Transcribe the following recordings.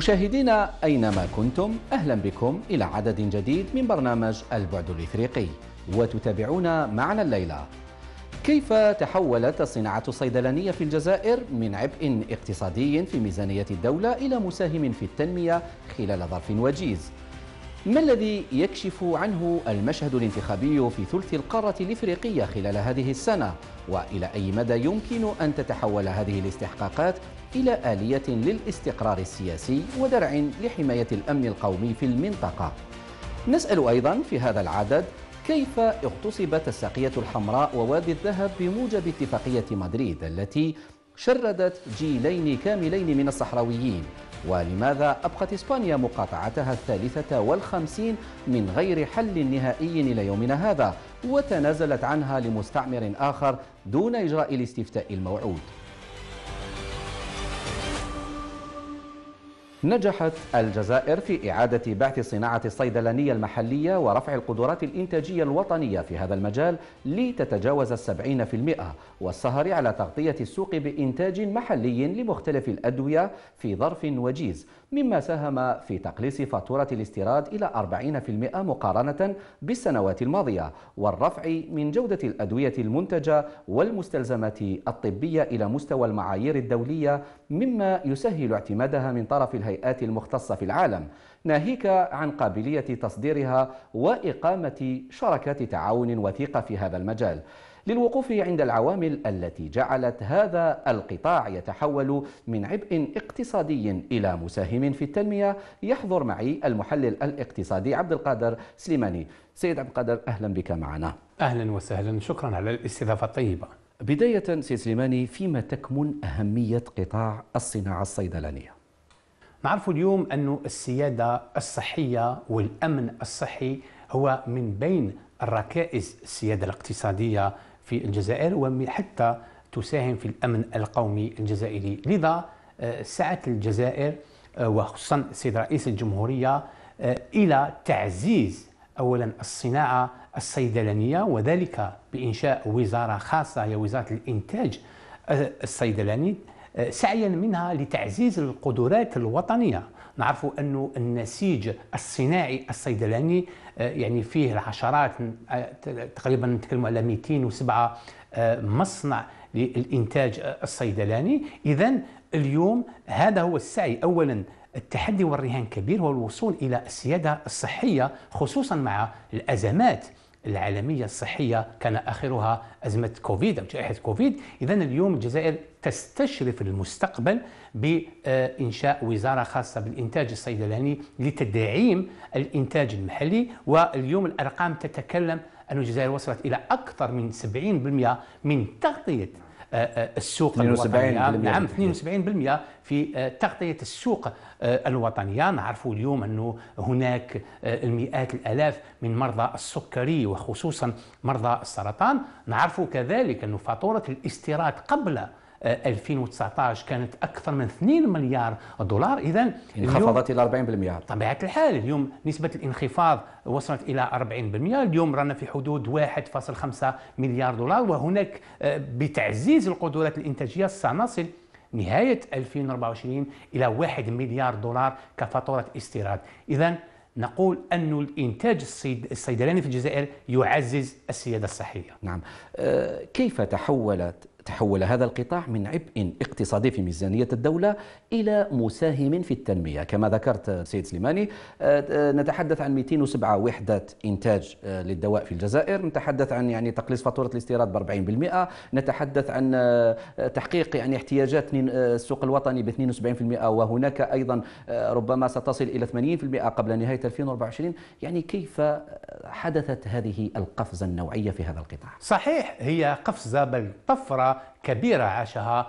مشاهدينا أينما كنتم أهلا بكم إلى عدد جديد من برنامج البعد الإفريقي وتتابعون معنا الليلة كيف تحولت الصناعة الصيدلانية في الجزائر من عبء اقتصادي في ميزانية الدولة إلى مساهم في التنمية خلال ظرف وجيز ما الذي يكشف عنه المشهد الانتخابي في ثلث القارة الإفريقية خلال هذه السنة؟ وإلى أي مدى يمكن أن تتحول هذه الاستحقاقات إلى آلية للاستقرار السياسي ودرع لحماية الأمن القومي في المنطقة نسأل أيضا في هذا العدد كيف اغتصبت الساقية الحمراء ووادي الذهب بموجب اتفاقية مدريد التي شردت جيلين كاملين من الصحراويين ولماذا أبقت إسبانيا مقاطعتها الثالثة والخمسين من غير حل نهائي إلى يومنا هذا وتنازلت عنها لمستعمر آخر دون إجراء الاستفتاء الموعود نجحت الجزائر في إعادة بعث صناعة الصيدلانية المحلية ورفع القدرات الإنتاجية الوطنية في هذا المجال لتتجاوز السبعين في المئة والسهر على تغطية السوق بإنتاج محلي لمختلف الأدوية في ظرف وجيز مما ساهم في تقليص فاتورة الاستيراد إلى 40% مقارنة بالسنوات الماضية والرفع من جودة الأدوية المنتجة والمستلزمات الطبية إلى مستوى المعايير الدولية مما يسهل اعتمادها من طرف الهيئات المختصة في العالم ناهيك عن قابلية تصديرها وإقامة شركات تعاون وثيقة في هذا المجال للوقوف عند العوامل التي جعلت هذا القطاع يتحول من عبء اقتصادي إلى مساهم في التنمية يحضر معي المحلل الاقتصادي عبد القادر سليماني سيد عبد القادر أهلا بك معنا أهلا وسهلا شكرا على الاستضافة الطيبة بداية سيد سليماني فيما تكمن أهمية قطاع الصناعة الصيدلانية نعرف اليوم أن السيادة الصحية والأمن الصحي هو من بين الركائز السيادة الاقتصادية في الجزائر وحتى تساهم في الأمن القومي الجزائري لذا آه، سعت الجزائر آه، وخصوصا السيد رئيس الجمهورية آه، إلى تعزيز أولا الصناعة الصيدلانية وذلك بإنشاء وزارة خاصة هي وزارة الإنتاج الصيدلاني سعيا منها لتعزيز القدرات الوطنية نعرفوا أنه النسيج الصناعي الصيدلاني آه، يعني فيه العشرات آه، تقريبا نتكلم على 207 آه، مصنع للإنتاج الصيدلاني إذا اليوم هذا هو السعي أولا التحدي والرهان كبير هو الوصول إلى السيادة الصحية خصوصا مع الأزمات العالمية الصحية كان آخرها أزمة كوفيد أو جائحة كوفيد إذا اليوم الجزائر تستشرف المستقبل بإنشاء وزارة خاصة بالإنتاج الصيدلاني لتدعيم الإنتاج المحلي واليوم الأرقام تتكلم أن الجزائر وصلت إلى أكثر من 70% من تغطية آه، آه، السوق الوطنية نعم 72% في آه، تغطية السوق الوطنية نعرف اليوم أنه هناك المئات الألاف من مرضى السكري وخصوصا مرضى السرطان نعرف كذلك أن فاتورة الاستيراد قبل 2019 كانت اكثر من 2 مليار دولار اذا انخفضت الى 40% بطبيعه الحال اليوم نسبه الانخفاض وصلت الى 40% اليوم رانا في حدود 1.5 مليار دولار وهناك آه، بتعزيز القدرات الانتاجيه سنصل نهايه 2024 الى 1 مليار دولار كفاتوره استيراد اذا نقول أن الإنتاج الصيدلاني في الجزائر يعزز السيادة الصحية نعم آه، كيف تحولت تحول هذا القطاع من عبء اقتصادي في ميزانية الدولة إلى مساهم في التنمية كما ذكرت سيد سليماني آه، آه، نتحدث عن 207 وحدة إنتاج آه، للدواء في الجزائر نتحدث عن يعني تقليص فاتورة الاستيراد ب 40% نتحدث عن تحقيق يعني احتياجات السوق الوطني ب 72% وهناك أيضا ربما ستصل إلى 80% قبل نهاية 2024 يعني كيف حدثت هذه القفزة النوعية في هذا القطاع صحيح هي قفزة بل طفرة كبيرة عاشها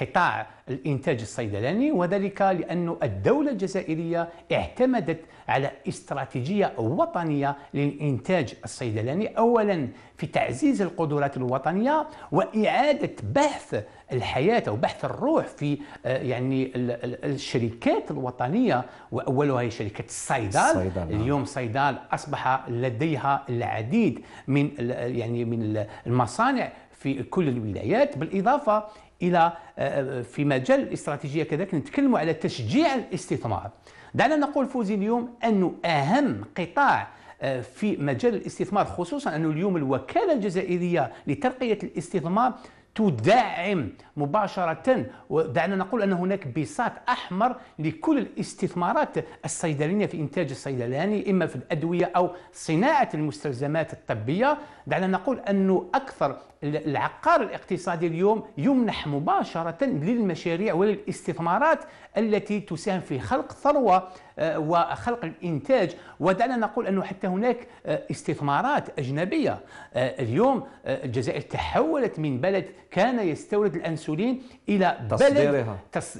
قطاع الإنتاج الصيدلاني وذلك لأن الدولة الجزائرية اعتمدت على استراتيجية وطنية للإنتاج الصيدلاني أولا في تعزيز القدرات الوطنية وإعادة بحث الحياة أو بحث الروح في آه، يعني الشركات الوطنية وأولها هي شركة الصيدال نعم. اليوم صيدال أصبح لديها العديد من يعني من المصانع في كل الولايات بالإضافة إلى آه، آه، في مجال الاستراتيجية كذلك نتكلم على تشجيع الاستثمار دعنا نقول فوزي اليوم أنه أهم قطاع آه، في مجال الاستثمار خصوصا أنه اليوم الوكالة الجزائرية لترقية الاستثمار تدعم مباشرة دعنا نقول أن هناك بساط أحمر لكل الاستثمارات الصيدلانية في إنتاج الصيدلاني إما في الأدوية أو صناعة المستلزمات الطبية دعنا نقول أن أكثر العقار الاقتصادي اليوم يمنح مباشرة للمشاريع وللاستثمارات التي تساهم في خلق ثروة وخلق الانتاج ودعنا نقول انه حتى هناك آه، استثمارات اجنبيه آه، اليوم آه، الجزائر تحولت من بلد كان يستورد الانسولين الى بلد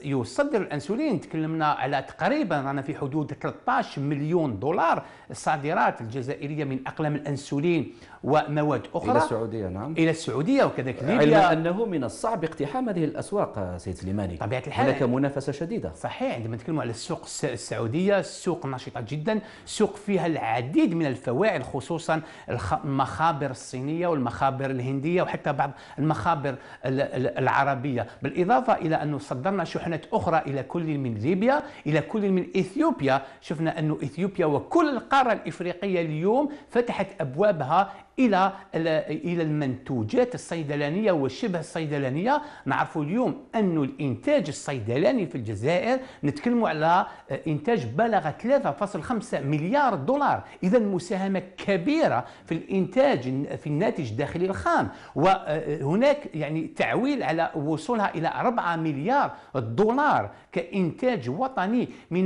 يصدر الانسولين تكلمنا على تقريبا رانا في حدود 13 مليون دولار الصادرات الجزائريه من اقلام الانسولين ومواد اخرى الى السعوديه نعم الى السعوديه وكذلك ليبيا علما انه من الصعب اقتحام هذه الاسواق سيد سليماني طبيعه الحال هناك منافسه شديده صحيح عندما نتكلم على السوق السعوديه هي سوق نشطة جدا سوق فيها العديد من الفوائد خصوصا المخابر الصينية والمخابر الهندية وحتى بعض المخابر العربية بالإضافة إلى أنه صدرنا شحنات أخرى إلى كل من ليبيا إلى كل من إثيوبيا شفنا أن إثيوبيا وكل القارة الإفريقية اليوم فتحت أبوابها الى الى المنتوجات الصيدلانيه والشبه الصيدلانيه نعرفوا اليوم أن الانتاج الصيدلاني في الجزائر نتكلموا على انتاج بلغ 3.5 مليار دولار اذا مساهمه كبيره في الانتاج في الناتج الداخلي الخام وهناك يعني تعويل على وصولها الى 4 مليار دولار كانتاج وطني من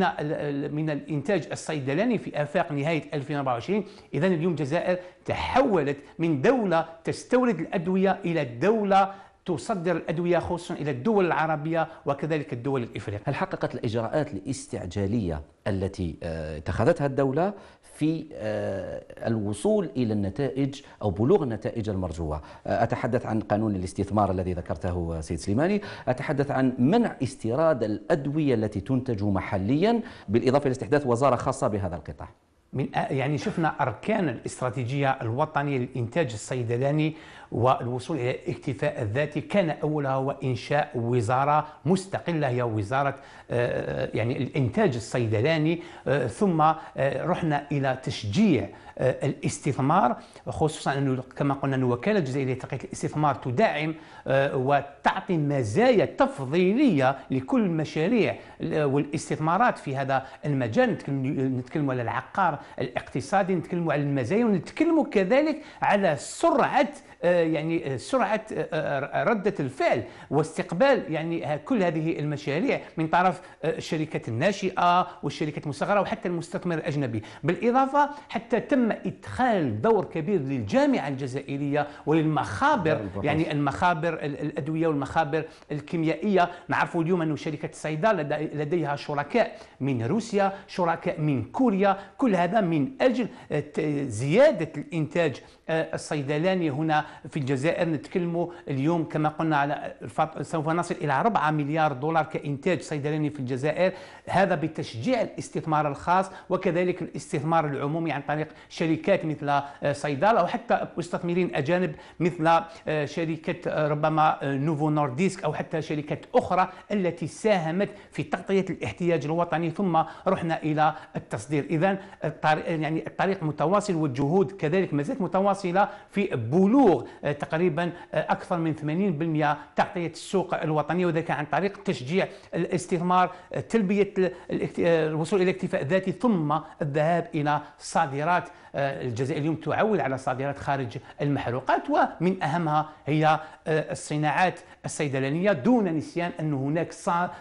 من الانتاج الصيدلاني في افاق نهايه 2024 اذا اليوم الجزائر تحول تحولت من دولة تستورد الأدوية إلى دولة تصدر الأدوية خصوصا إلى الدول العربية وكذلك الدول الإفريقية هل حققت الإجراءات الاستعجالية التي آه، اتخذتها الدولة في آه، الوصول إلى النتائج أو بلوغ النتائج المرجوة آه، أتحدث عن قانون الاستثمار الذي ذكرته سيد سليماني أتحدث عن منع استيراد الأدوية التي تنتج محليا بالإضافة إلى استحداث وزارة خاصة بهذا القطاع من يعني شفنا اركان الاستراتيجيه الوطنيه للانتاج الصيدلاني والوصول إلى الاكتفاء الذاتي كان أولها هو إنشاء وزارة مستقلة هي وزارة آه، آه، يعني الإنتاج الصيدلاني آه، ثم رحنا إلى تشجيع الاستثمار خصوصا أنه كما قلنا أن وكاله الجزائرية لتقييد الاستثمار تدعم وتعطي مزايا تفضيلية لكل المشاريع والاستثمارات في هذا المجال نتكلم على العقار الاقتصادي نتكلم على المزايا ونتكلم كذلك على سرعة آه، يعني آه، سرعه آه، رده الفعل واستقبال يعني كل هذه المشاريع من طرف الشركات الناشئه والشركات المصغره وحتى المستثمر الاجنبي بالاضافه حتى تم ادخال دور كبير للجامعه الجزائريه وللمخابر يعني المخابر الادويه والمخابر الكيميائيه نعرف اليوم انه شركه الصيدا لديها شركاء من روسيا شركاء من كوريا كل هذا من اجل زياده الانتاج الصيدلاني هنا في الجزائر نتكلموا اليوم كما قلنا على سوف نصل الى 4 مليار دولار كانتاج صيدلاني في الجزائر هذا بتشجيع الاستثمار الخاص وكذلك الاستثمار العمومي عن طريق شركات مثل او وحتى مستثمرين اجانب مثل شركه ربما نوفو نورديسك او حتى شركات اخرى التي ساهمت في تغطيه الاحتياج الوطني ثم رحنا الى التصدير اذا يعني الطريق متواصل والجهود كذلك ما زالت متواصله في بلوغ آه، تقريبا آه، اكثر من 80% تغطيه السوق الوطنيه وذلك عن طريق تشجيع الاستثمار آه، تلبيه الوصول الى الاكتفاء الذاتي ثم الذهاب الى صادرات الجزائر اليوم تعول على صادرات خارج المحروقات ومن اهمها هي الصناعات الصيدلانيه دون نسيان ان هناك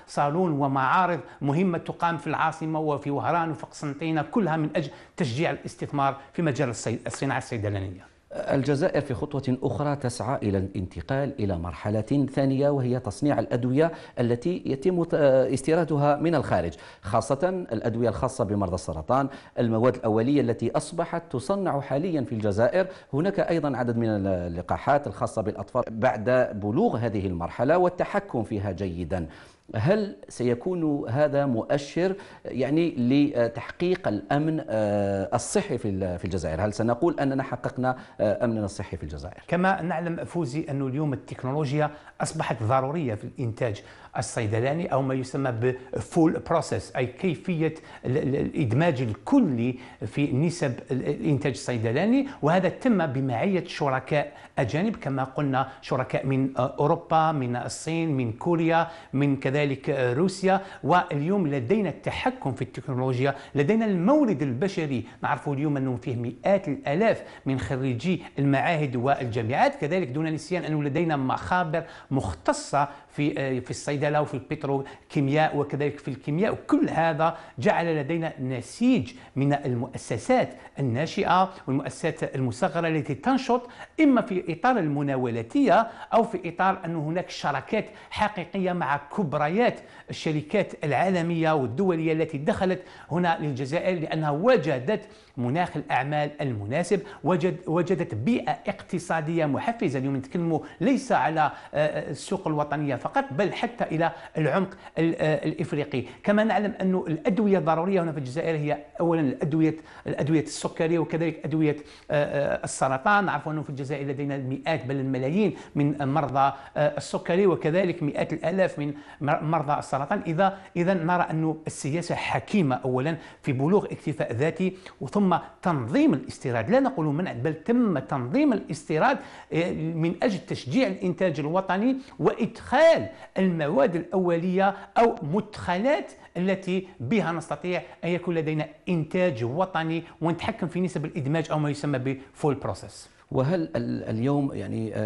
صالون ومعارض مهمه تقام في العاصمه وفي وهران وفي قسنطينه كلها من اجل تشجيع الاستثمار في مجال الصناعه الصيدلانيه الجزائر في خطوة أخرى تسعى إلى الانتقال إلى مرحلة ثانية وهي تصنيع الأدوية التي يتم استيرادها من الخارج خاصة الأدوية الخاصة بمرضى السرطان المواد الأولية التي أصبحت تصنع حاليا في الجزائر هناك أيضا عدد من اللقاحات الخاصة بالأطفال بعد بلوغ هذه المرحلة والتحكم فيها جيدا هل سيكون هذا مؤشر يعني لتحقيق الامن آه، الصحي في في الجزائر؟ هل سنقول اننا حققنا آه، امننا الصحي في الجزائر؟ كما نعلم فوزي أن اليوم التكنولوجيا اصبحت ضروريه في الانتاج الصيدلاني أو ما يسمى بفول بروسيس أي كيفية الإدماج الكلي في نسب الإنتاج الصيدلاني وهذا تم بمعية شركاء أجانب كما قلنا شركاء من أوروبا من الصين من كوريا من كذلك روسيا واليوم لدينا التحكم في التكنولوجيا لدينا المورد البشري نعرفوا اليوم أنه فيه مئات الآلاف من خريجي المعاهد والجامعات كذلك دون نسيان أنه لدينا مخابر مختصة في آه، في الصيدله وفي البتروكيمياء وكذلك في الكيمياء وكل هذا جعل لدينا نسيج من المؤسسات الناشئه والمؤسسات المصغره التي تنشط اما في اطار المناولاتيه او في اطار ان هناك شراكات حقيقيه مع كبريات الشركات العالميه والدوليه التي دخلت هنا للجزائر لانها وجدت مناخ الاعمال المناسب وجد وجدت بيئه اقتصاديه محفزه اليوم نتكلموا ليس على آه، آه، السوق الوطنيه فقط بل حتى الى العمق آه، الافريقي كما نعلم انه الادويه الضروريه هنا في الجزائر هي اولا الادويه الادويه السكريه وكذلك ادويه السرطان نعرف انه في الجزائر لدينا المئات بل الملايين من مرضى السكري وكذلك مئات الالاف من مرضى السرطان اذا اذا نرى انه السياسه حكيمه اولا في بلوغ اكتفاء ذاتي وثم ثم تنظيم الاستيراد لا نقول منع بل تم تنظيم الاستيراد آه، من أجل تشجيع الإنتاج الوطني وإدخال المواد الأولية أو مدخلات التي بها نستطيع أن يكون لدينا إنتاج وطني ونتحكم في نسب الإدماج أو ما يسمى بفول بروسيس وهل اليوم يعني آه،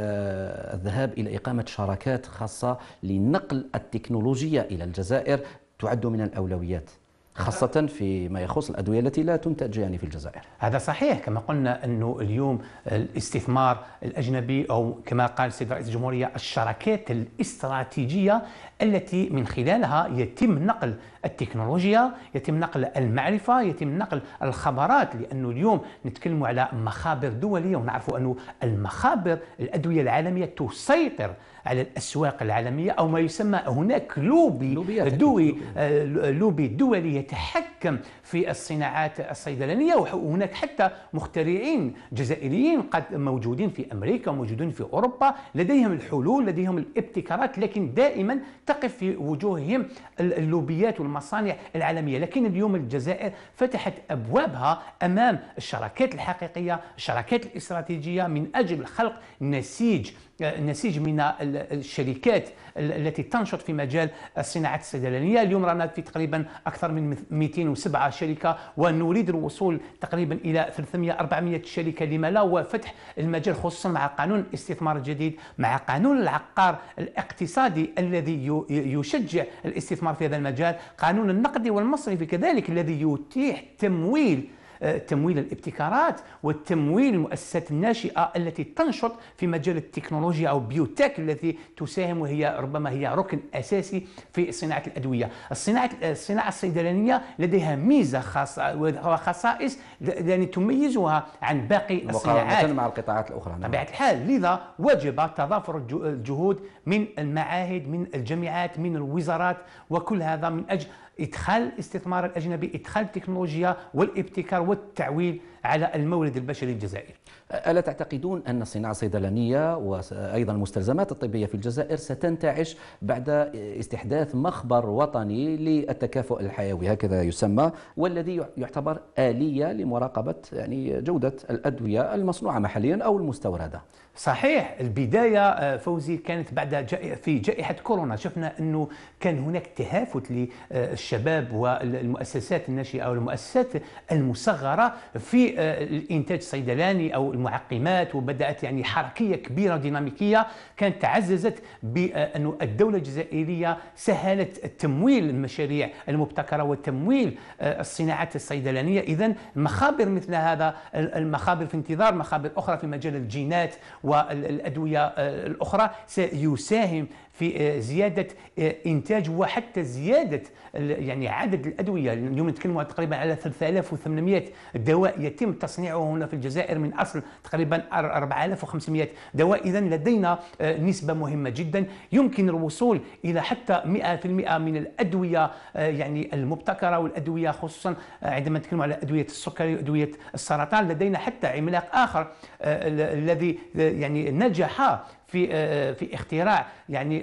الذهاب الى اقامه شراكات خاصه لنقل التكنولوجيا الى الجزائر تعد من الاولويات؟ خاصة فيما يخص الأدوية التي لا تنتج يعني في الجزائر هذا صحيح كما قلنا أنه اليوم الاستثمار الأجنبي أو كما قال سيد رئيس الجمهورية الشراكات الاستراتيجية التي من خلالها يتم نقل التكنولوجيا يتم نقل المعرفة يتم نقل الخبرات لأنه اليوم نتكلم على مخابر دولية ونعرف أنه المخابر الأدوية العالمية تسيطر على الأسواق العالمية أو ما يسمى هناك لوبي دولي آه، لوبي دولي يتحكم في الصناعات الصيدلانية وهناك حتى مخترعين جزائريين قد موجودين في أمريكا وموجودين في أوروبا لديهم الحلول لديهم الابتكارات لكن دائما تقف في وجوههم اللوبيات والمصانع العالمية لكن اليوم الجزائر فتحت أبوابها أمام الشراكات الحقيقية الشراكات الاستراتيجية من أجل خلق نسيج النسيج من الشركات التي تنشط في مجال الصناعات الصيدلانيه اليوم رانا في تقريبا اكثر من 207 شركه ونريد الوصول تقريبا الى 300 400 شركه لما لا وفتح المجال خصوصا مع قانون الاستثمار الجديد مع قانون العقار الاقتصادي الذي يشجع الاستثمار في هذا المجال قانون النقدي والمصرفي كذلك الذي يتيح تمويل آه، تمويل الابتكارات وتمويل المؤسسات الناشئه التي تنشط في مجال التكنولوجيا او بيوتك التي تساهم وهي ربما هي ركن اساسي في صناعه الادويه الصناعه الصناعه الصيدلانيه لديها ميزه خاصه وخصائص يعني تميزها عن باقي الصناعات مع القطاعات الاخرى نعم. طبيعه الحال لذا وجب تضافر الجهود من المعاهد من الجامعات من الوزارات وكل هذا من اجل ادخال الاستثمار الاجنبي ادخال التكنولوجيا والابتكار والتعويل على المولد البشري الجزائري ألا تعتقدون أن الصناعة الصيدلانية وأيضا المستلزمات الطبية في الجزائر ستنتعش بعد استحداث مخبر وطني للتكافؤ الحيوي هكذا يسمى والذي يعتبر آلية لمراقبة يعني جودة الأدوية المصنوعة محليا أو المستوردة صحيح البداية آه، فوزي كانت بعد في جائحة كورونا شفنا أنه كان هناك تهافت للشباب والمؤسسات الناشئة والمؤسسات المصغرة في الانتاج الصيدلاني او المعقمات وبدات يعني حركيه كبيره ديناميكيه كانت تعززت بان الدوله الجزائريه سهلت تمويل المشاريع المبتكره وتمويل آه، الصناعات الصيدلانيه اذا مخابر مثل هذا المخابر في انتظار مخابر اخرى في مجال الجينات والادويه آه، الاخرى سيساهم في آه، زياده آه، انتاج وحتى زياده يعني عدد الادويه اليوم نتكلموا تقريبا على 3800 دواء يتم تصنيعه هنا في الجزائر من اصل تقريبا 4500 دواء اذا لدينا آه، نسبه مهمه جدا يمكن الوصول الى حتى 100% من الادويه يعني المبتكره والادويه خصوصا عندما نتكلم على ادويه السكري وادويه السرطان لدينا حتى عملاق اخر الذي يعني نجح في آه، في اختراع يعني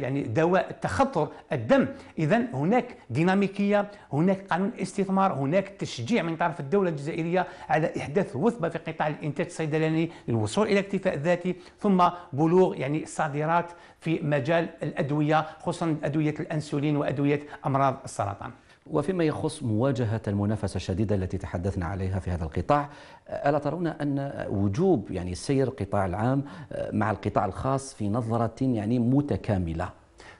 يعني دواء تخطر الدم اذا هناك ديناميكيه هناك قانون استثمار هناك تشجيع من طرف الدوله الجزائريه على احداث وثبه في قطاع الانتاج الصيدلاني للوصول الى اكتفاء ذاتي ثم بلوغ يعني الصادرات في مجال الادويه خصوصا ادويه الانسولين وادويه امراض السرطان وفيما يخص مواجهة المنافسة الشديدة التي تحدثنا عليها في هذا القطاع ألا ترون أن وجوب يعني سير القطاع العام آه، مع القطاع الخاص في نظرة يعني متكاملة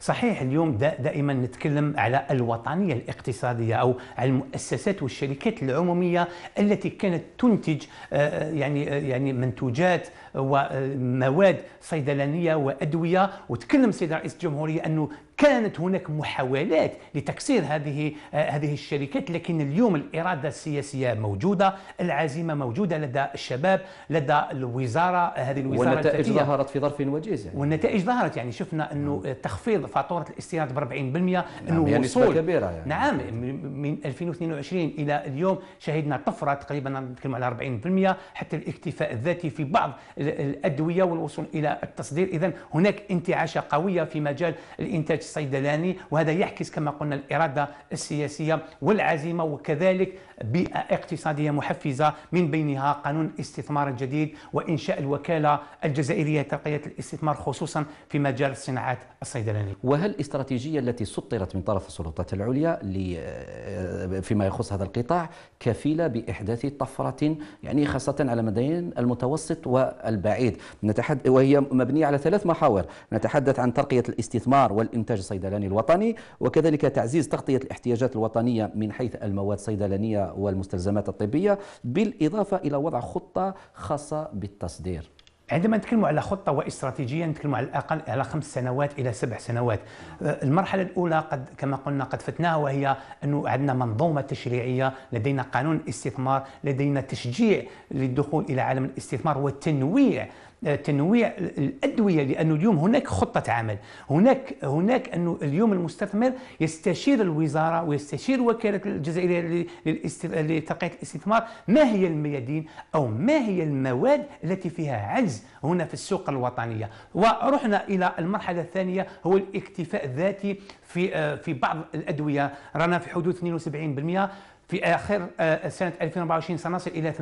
صحيح اليوم دائما نتكلم على الوطنيه الاقتصاديه او على المؤسسات والشركات العموميه التي كانت تنتج آه، آه، يعني يعني منتوجات ومواد صيدلانيه وادويه وتكلم السيد رئيس الجمهوريه انه كانت هناك محاولات لتكسير هذه هذه الشركات لكن اليوم الاراده السياسيه موجوده العزيمه موجوده لدى الشباب لدى الوزاره هذه الوزاره والنتائج الفتية. ظهرت في ظرف وجيز يعني. والنتائج ظهرت يعني شفنا نعم. انه تخفيض فاتوره الاستيراد ب 40% نعم، انه نعم وصول كبيره يعني. نعم من 2022 الى اليوم شهدنا طفره تقريبا نتكلم على 40% حتى الاكتفاء الذاتي في بعض الادويه والوصول الى التصدير اذا هناك انتعاشه قويه في مجال الانتاج الصيدلاني وهذا يعكس كما قلنا الاراده السياسيه والعزيمه وكذلك بيئه اقتصاديه محفزه من بينها قانون الاستثمار الجديد وانشاء الوكاله الجزائريه لترقيه الاستثمار خصوصا في مجال الصناعات الصيدلانيه. وهل الاستراتيجيه التي سطرت من طرف السلطات العليا فيما يخص هذا القطاع كفيله باحداث طفره يعني خاصه على مدين المتوسط و البعيد نتحدث وهي مبنية على ثلاث محاور نتحدث عن ترقية الاستثمار والإنتاج الصيدلاني الوطني وكذلك تعزيز تغطية الاحتياجات الوطنية من حيث المواد الصيدلانية والمستلزمات الطبية بالإضافة إلى وضع خطة خاصة بالتصدير عندما نتكلم على خطة واستراتيجية نتكلم على الأقل على خمس سنوات إلى سبع سنوات آه، المرحلة الأولى قد كما قلنا قد فتناها وهي أنه عندنا منظومة تشريعية لدينا قانون الاستثمار لدينا تشجيع للدخول إلى عالم الاستثمار والتنويع تنويع الادويه لانه اليوم هناك خطه عمل هناك هناك انه اليوم المستثمر يستشير الوزاره ويستشير وكاله الجزائريه لترقيه الاستثمار ما هي الميادين او ما هي المواد التي فيها عجز هنا في السوق الوطنيه ورحنا الى المرحله الثانيه هو الاكتفاء الذاتي في آه، في بعض الادويه رانا في حدود 72% في اخر آه، سنه 2024 سنصل الى 80%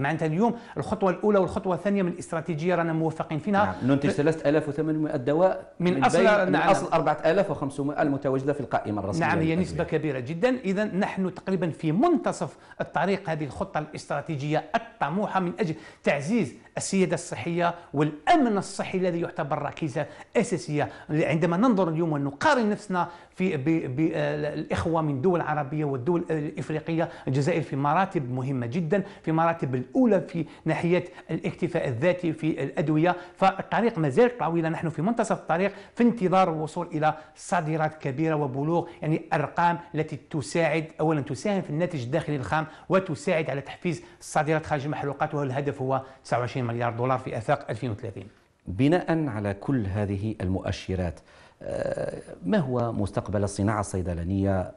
معناتها اليوم الخطوه الاولى والخطوه الثانيه من الاستراتيجيه رانا موفقين فيها نعم. ننتج 3800 دواء من, من اصل نعم. من اصل 4500 المتواجده في القائمه الرسميه نعم هي نسبه كبيره جدا اذا نحن تقريبا في منتصف الطريق هذه الخطه الاستراتيجيه الطموحه من اجل تعزيز السياده الصحيه والامن الصحي الذي يعتبر ركيزه اساسيه عندما ننظر اليوم ونقارن نفسنا في بالاخوه من دول عربية والدول الافريقيه الجزائر في مراتب مهمه جدا في مراتب الاولى في ناحيه الاكتفاء الذاتي في الادويه فالطريق ما زال طويله نحن في منتصف الطريق في انتظار الوصول الى صادرات كبيره وبلوغ يعني ارقام التي تساعد اولا تساهم في الناتج الداخلي الخام وتساعد على تحفيز الصادرات خارج المحروقات والهدف هو 29 مليار دولار في آفاق 2030 بناء على كل هذه المؤشرات آه، ما هو مستقبل الصناعة الصيدلانية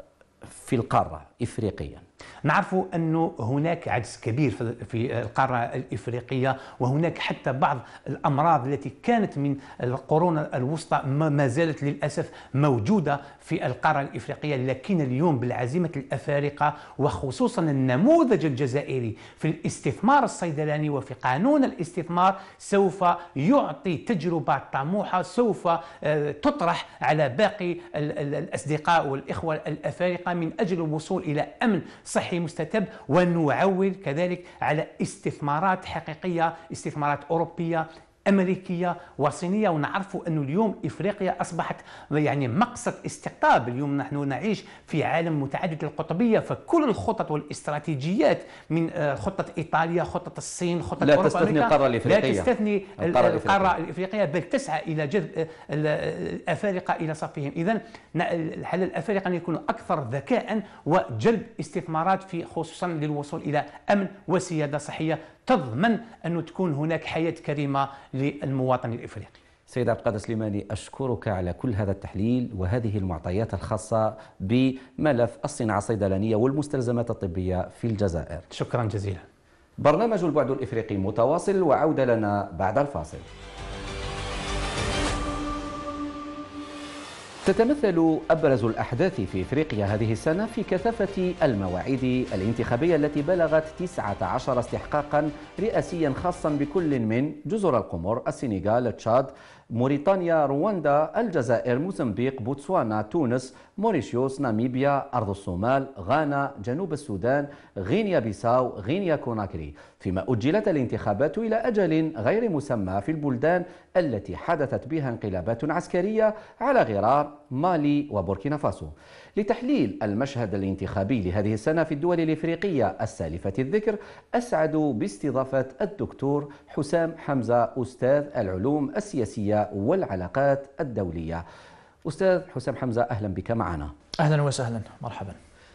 في القارة إفريقياً؟ نعرف أنه هناك عجز كبير في القارة الإفريقية وهناك حتى بعض الأمراض التي كانت من القرون الوسطى ما زالت للأسف موجودة في القارة الإفريقية لكن اليوم بالعزيمة الأفارقة وخصوصا النموذج الجزائري في الاستثمار الصيدلاني وفي قانون الاستثمار سوف يعطي تجربة طموحة سوف آه، تطرح على باقي الأصدقاء والإخوة الأفارقة من أجل الوصول إلى أمن صحي مستتب ونعول كذلك على استثمارات حقيقية استثمارات أوروبية امريكيه وصينيه ونعرفوا انه اليوم افريقيا اصبحت يعني مقصد استقطاب اليوم نحن نعيش في عالم متعدد القطبيه فكل الخطط والاستراتيجيات من آه، خطه ايطاليا خطه الصين خطه لا أوروبا تستثني القاره الافريقيه لا تستثني القاره الافريقيه, القارة الإفريقية بل تسعى الى جذب آه، آه، الافارقه الى صفهم اذا الحل الافارقه ان يكونوا اكثر ذكاء وجلب استثمارات في خصوصا للوصول الى امن وسياده صحيه تضمن أن تكون هناك حياة كريمة للمواطن الإفريقي سيد عبد القادر سليماني أشكرك على كل هذا التحليل وهذه المعطيات الخاصة بملف الصناعة الصيدلانية والمستلزمات الطبية في الجزائر شكرا جزيلا برنامج البعد الإفريقي متواصل وعودة لنا بعد الفاصل تتمثل أبرز الأحداث في إفريقيا هذه السنة في كثافة المواعيد الانتخابية التي بلغت 19 استحقاقا رئاسيا خاصا بكل من جزر القمر السنغال تشاد موريتانيا رواندا الجزائر موزمبيق بوتسوانا تونس موريشيوس ناميبيا أرض الصومال غانا جنوب السودان غينيا بيساو غينيا كوناكري فيما أجلت الانتخابات إلى أجل غير مسمى في البلدان التي حدثت بها انقلابات عسكرية على غرار مالي وبوركينا فاسو لتحليل المشهد الانتخابي لهذه السنة في الدول الإفريقية السالفة الذكر أسعد باستضافة الدكتور حسام حمزة أستاذ العلوم السياسية والعلاقات الدولية أستاذ حسام حمزة أهلا بك معنا أهلا وسهلا مرحبا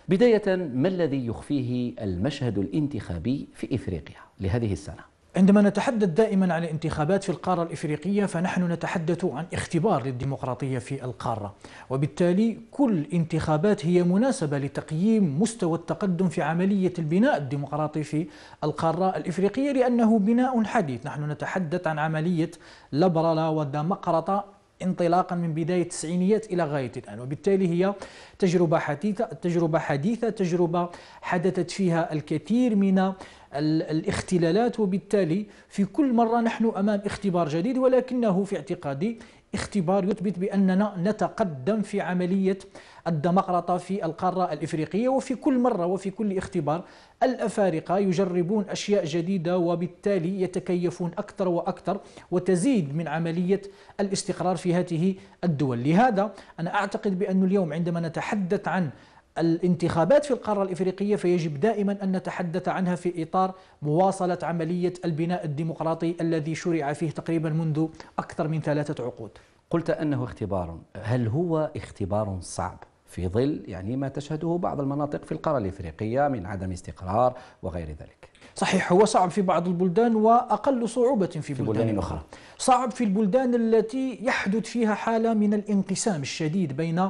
بداية ما الذي يخفيه المشهد الانتخابي في إفريقيا لهذه السنة؟ عندما نتحدث دائما عن الانتخابات في القارة الإفريقية فنحن نتحدث عن اختبار للديمقراطية في القارة وبالتالي كل انتخابات هي مناسبة لتقييم مستوى التقدم في عملية البناء الديمقراطي في القارة الإفريقية لأنه بناء حديث نحن نتحدث عن عملية لبرلة ودمقرطة انطلاقا من بداية التسعينيات إلى غاية الآن وبالتالي هي تجربة حديثة تجربة حديثة تجربة حدثت فيها الكثير من الاختلالات وبالتالي في كل مرة نحن أمام اختبار جديد ولكنه في اعتقادي اختبار يثبت بأننا نتقدم في عملية الدمقراطة في القارة الإفريقية وفي كل مرة وفي كل اختبار الأفارقة يجربون أشياء جديدة وبالتالي يتكيفون أكثر وأكثر وتزيد من عملية الاستقرار في هذه الدول لهذا أنا أعتقد بأن اليوم عندما نتحدث عن الانتخابات في القارة الإفريقية فيجب دائما أن نتحدث عنها في إطار مواصلة عملية البناء الديمقراطي الذي شرع فيه تقريبا منذ أكثر من ثلاثة عقود قلت أنه اختبار هل هو اختبار صعب؟ في ظل يعني ما تشهده بعض المناطق في القارة الإفريقية من عدم استقرار وغير ذلك صحيح هو صعب في بعض البلدان وأقل صعوبة في, في بلدان, بلدان أخرى صعب في البلدان التي يحدث فيها حالة من الانقسام الشديد بين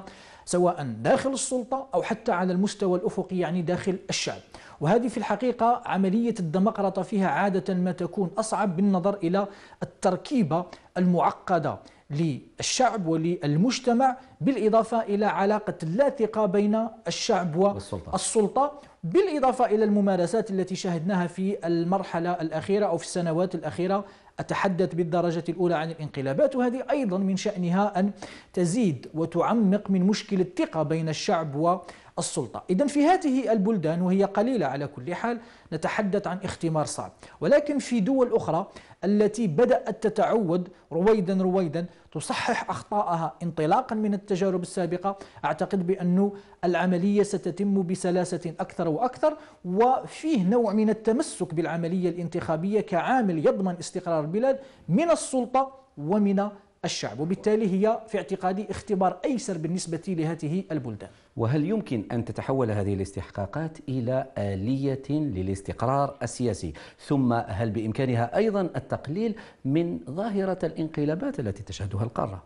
سواء داخل السلطة أو حتى على المستوى الأفقي يعني داخل الشعب وهذه في الحقيقة عملية الدمقرطة فيها عادة ما تكون أصعب بالنظر إلى التركيبة المعقدة للشعب وللمجتمع بالإضافة إلى علاقة اللاثقة بين الشعب والسلطة السلطة بالإضافة إلى الممارسات التي شاهدناها في المرحلة الأخيرة أو في السنوات الأخيرة أتحدث بالدرجة الأولى عن الانقلابات وهذه أيضا من شأنها أن تزيد وتعمق من مشكلة الثقة بين الشعب و السلطة إذا في هذه البلدان وهي قليلة على كل حال نتحدث عن اختمار صعب ولكن في دول أخرى التي بدأت تتعود رويدا رويدا تصحح أخطاءها انطلاقا من التجارب السابقة أعتقد بأن العملية ستتم بسلاسة أكثر وأكثر وفيه نوع من التمسك بالعملية الانتخابية كعامل يضمن استقرار البلاد من السلطة ومن الشعب وبالتالي هي في اعتقادي اختبار أيسر بالنسبة لهذه البلدان وهل يمكن أن تتحول هذه الاستحقاقات إلى آلية للاستقرار السياسي ثم هل بإمكانها أيضا التقليل من ظاهرة الانقلابات التي تشهدها القارة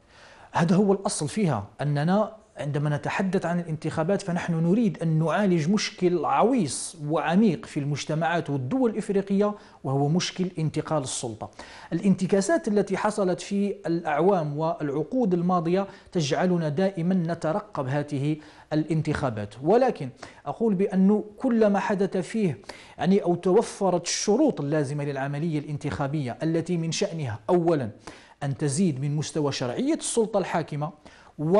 هذا هو الأصل فيها أننا عندما نتحدث عن الانتخابات فنحن نريد أن نعالج مشكل عويص وعميق في المجتمعات والدول الإفريقية وهو مشكل انتقال السلطة الانتكاسات التي حصلت في الأعوام والعقود الماضية تجعلنا دائما نترقب هذه الانتخابات ولكن أقول بأن كل ما حدث فيه يعني أو توفرت الشروط اللازمة للعملية الانتخابية التي من شأنها أولا أن تزيد من مستوى شرعية السلطة الحاكمة و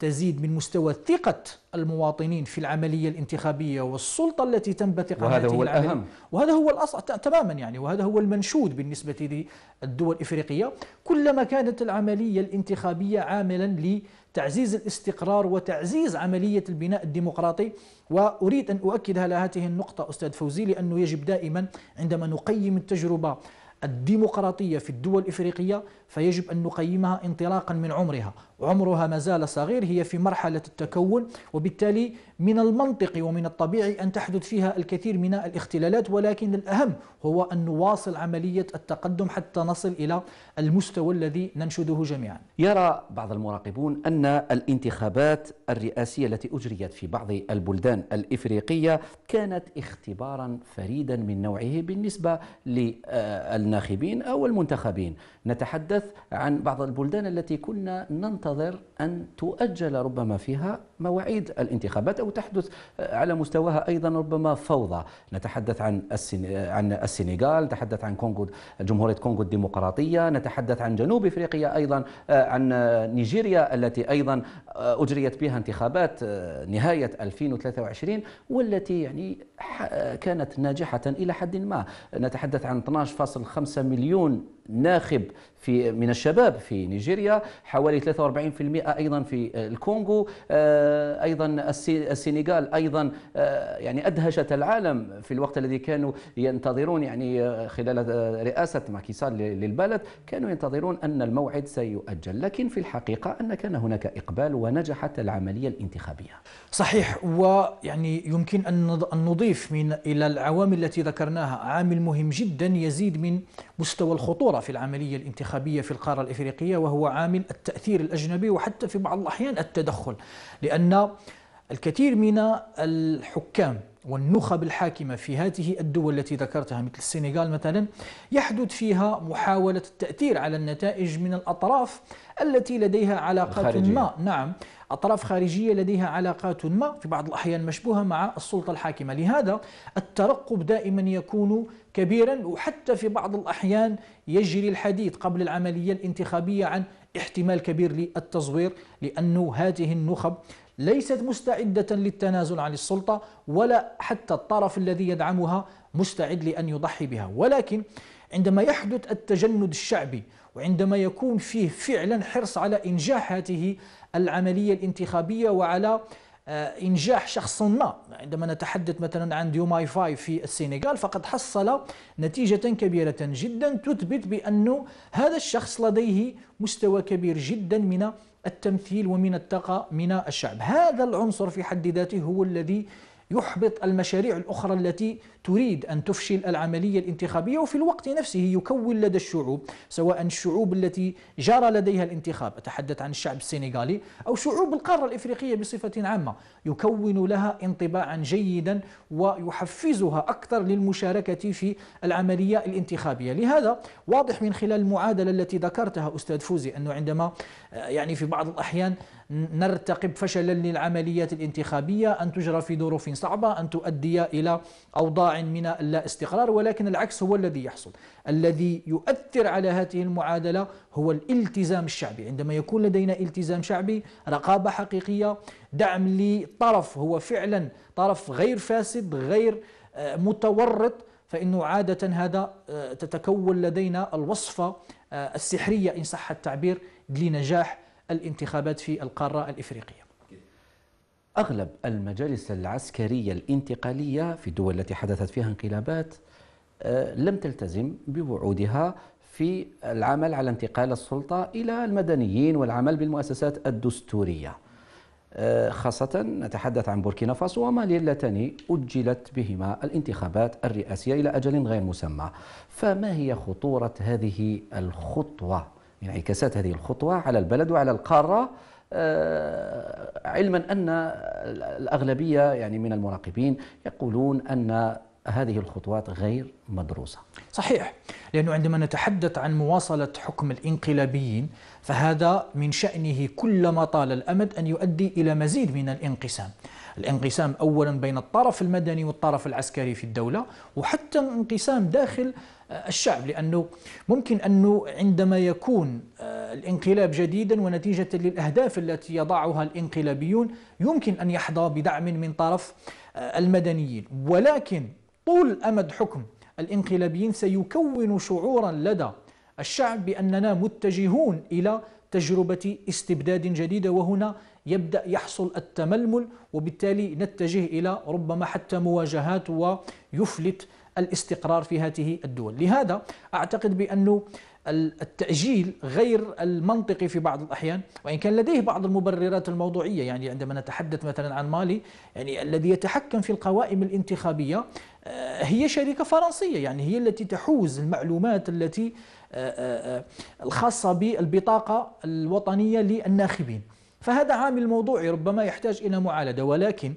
تزيد من مستوى ثقة المواطنين في العملية الانتخابية والسلطة التي تنبثق وهذا هو الأهم وهذا هو الأصل تماما يعني وهذا هو المنشود بالنسبة للدول الإفريقية كلما كانت العملية الانتخابية عاملا لتعزيز الاستقرار وتعزيز عملية البناء الديمقراطي وأريد أن أؤكد على هذه النقطة أستاذ فوزي لأنه يجب دائما عندما نقيم التجربة الديمقراطية في الدول الإفريقية فيجب أن نقيمها انطلاقا من عمرها عمرها ما زال صغير هي في مرحلة التكون وبالتالي من المنطقي ومن الطبيعي أن تحدث فيها الكثير من الاختلالات ولكن الأهم هو أن نواصل عملية التقدم حتى نصل إلى المستوى الذي ننشده جميعا يرى بعض المراقبون أن الانتخابات الرئاسية التي أجريت في بعض البلدان الإفريقية كانت اختبارا فريدا من نوعه بالنسبة للناخبين أو المنتخبين نتحدث عن بعض البلدان التي كنا ننتظر أن تؤجل ربما فيها مواعيد الانتخابات أو تحدث آه، على مستواها أيضا ربما فوضى نتحدث عن عن السنغال نتحدث عن كونغو جمهورية كونغو الديمقراطية نتحدث عن جنوب إفريقيا أيضا آه، عن نيجيريا التي أيضا آه، أجريت بها انتخابات نهاية 2023 والتي يعني كانت ناجحة إلى حد ما نتحدث عن 12.5 مليون ناخب في من الشباب في نيجيريا حوالي 43% ايضا في آه، الكونغو آه، ايضا السنغال ايضا آه، يعني ادهشت العالم في الوقت الذي كانوا ينتظرون يعني خلال رئاسه ماكيسال للبلد كانوا ينتظرون ان الموعد سيؤجل لكن في الحقيقه ان كان هناك اقبال ونجحت العمليه الانتخابيه صحيح ويعني يمكن ان نضيف من الى العوامل التي ذكرناها عامل مهم جدا يزيد من مستوى الخطوره في العملية الانتخابية في القارة الإفريقية وهو عامل التأثير الأجنبي وحتى في بعض الأحيان التدخل لأن الكثير من الحكام والنخب الحاكمة في هذه الدول التي ذكرتها مثل السنغال مثلا يحدث فيها محاولة التأثير على النتائج من الأطراف التي لديها علاقات الخارجية. ما نعم أطراف خارجية لديها علاقات ما في بعض الأحيان مشبوهة مع السلطة الحاكمة لهذا الترقب دائما يكون كبيرا وحتى في بعض الأحيان يجري الحديث قبل العملية الانتخابية عن احتمال كبير للتزوير لأن هذه النخب ليست مستعدة للتنازل عن السلطة ولا حتى الطرف الذي يدعمها مستعد لأن يضحي بها ولكن عندما يحدث التجند الشعبي وعندما يكون فيه فعلا حرص على إنجاح هذه العملية الانتخابية وعلى آه، إنجاح شخص ما عندما نتحدث مثلا عن ديوماي فاي في السنغال فقد حصل نتيجة كبيرة جدا تثبت بأن هذا الشخص لديه مستوى كبير جدا من التمثيل ومن الطاقة من الشعب هذا العنصر في حد ذاته هو الذي يحبط المشاريع الأخرى التي تريد أن تفشل العملية الانتخابية وفي الوقت نفسه يكون لدى الشعوب سواء الشعوب التي جرى لديها الانتخاب أتحدث عن الشعب السنغالي أو شعوب القارة الإفريقية بصفة عامة يكون لها انطباعا جيدا ويحفزها أكثر للمشاركة في العملية الانتخابية لهذا واضح من خلال المعادلة التي ذكرتها أستاذ فوزي أنه عندما آه، يعني في بعض الأحيان نرتقب فشلا للعمليات الانتخابية أن تجرى في ظروف صعبة أن تؤدي إلى أوضاع من اللا استقرار ولكن العكس هو الذي يحصل الذي يؤثر على هذه المعادلة هو الالتزام الشعبي عندما يكون لدينا التزام شعبي رقابة حقيقية دعم لطرف هو فعلا طرف غير فاسد غير آه، متورط فإنه عادة هذا آه، تتكون لدينا الوصفة آه، السحرية إن صح التعبير لنجاح الانتخابات في القارة الإفريقية أغلب المجالس العسكرية الانتقالية في الدول التي حدثت فيها انقلابات آه، لم تلتزم بوعودها في العمل على انتقال السلطة إلى المدنيين والعمل بالمؤسسات الدستورية آه، خاصة نتحدث عن بوركينا فاسو ومالي اللتان أجلت بهما الانتخابات الرئاسية إلى أجل غير مسمى فما هي خطورة هذه الخطوة انعكاسات يعني هذه الخطوة على البلد وعلى القارة آه، علما أن الأغلبية يعني من المراقبين يقولون أن هذه الخطوات غير مدروسة صحيح لأنه عندما نتحدث عن مواصلة حكم الإنقلابيين فهذا من شأنه كلما طال الأمد أن يؤدي إلى مزيد من الانقسام الانقسام أولا بين الطرف المدني والطرف العسكري في الدولة وحتى انقسام داخل الشعب لأنه ممكن أنه عندما يكون آه، الانقلاب جديدا ونتيجة للأهداف التي يضعها الانقلابيون يمكن أن يحظى بدعم من طرف آه، المدنيين ولكن طول أمد حكم الانقلابيين سيكون شعورا لدى الشعب بأننا متجهون إلى تجربة استبداد جديدة وهنا يبدأ يحصل التململ وبالتالي نتجه إلى ربما حتى مواجهات ويفلت الاستقرار في هذه الدول لهذا أعتقد بأنه التأجيل غير المنطقي في بعض الأحيان وإن كان لديه بعض المبررات الموضوعية يعني عندما نتحدث مثلا عن مالي يعني الذي يتحكم في القوائم الانتخابية آه، هي شركة فرنسية يعني هي التي تحوز المعلومات التي آه، آه، الخاصة بالبطاقة الوطنية للناخبين فهذا عامل موضوعي ربما يحتاج إلى معالجة ولكن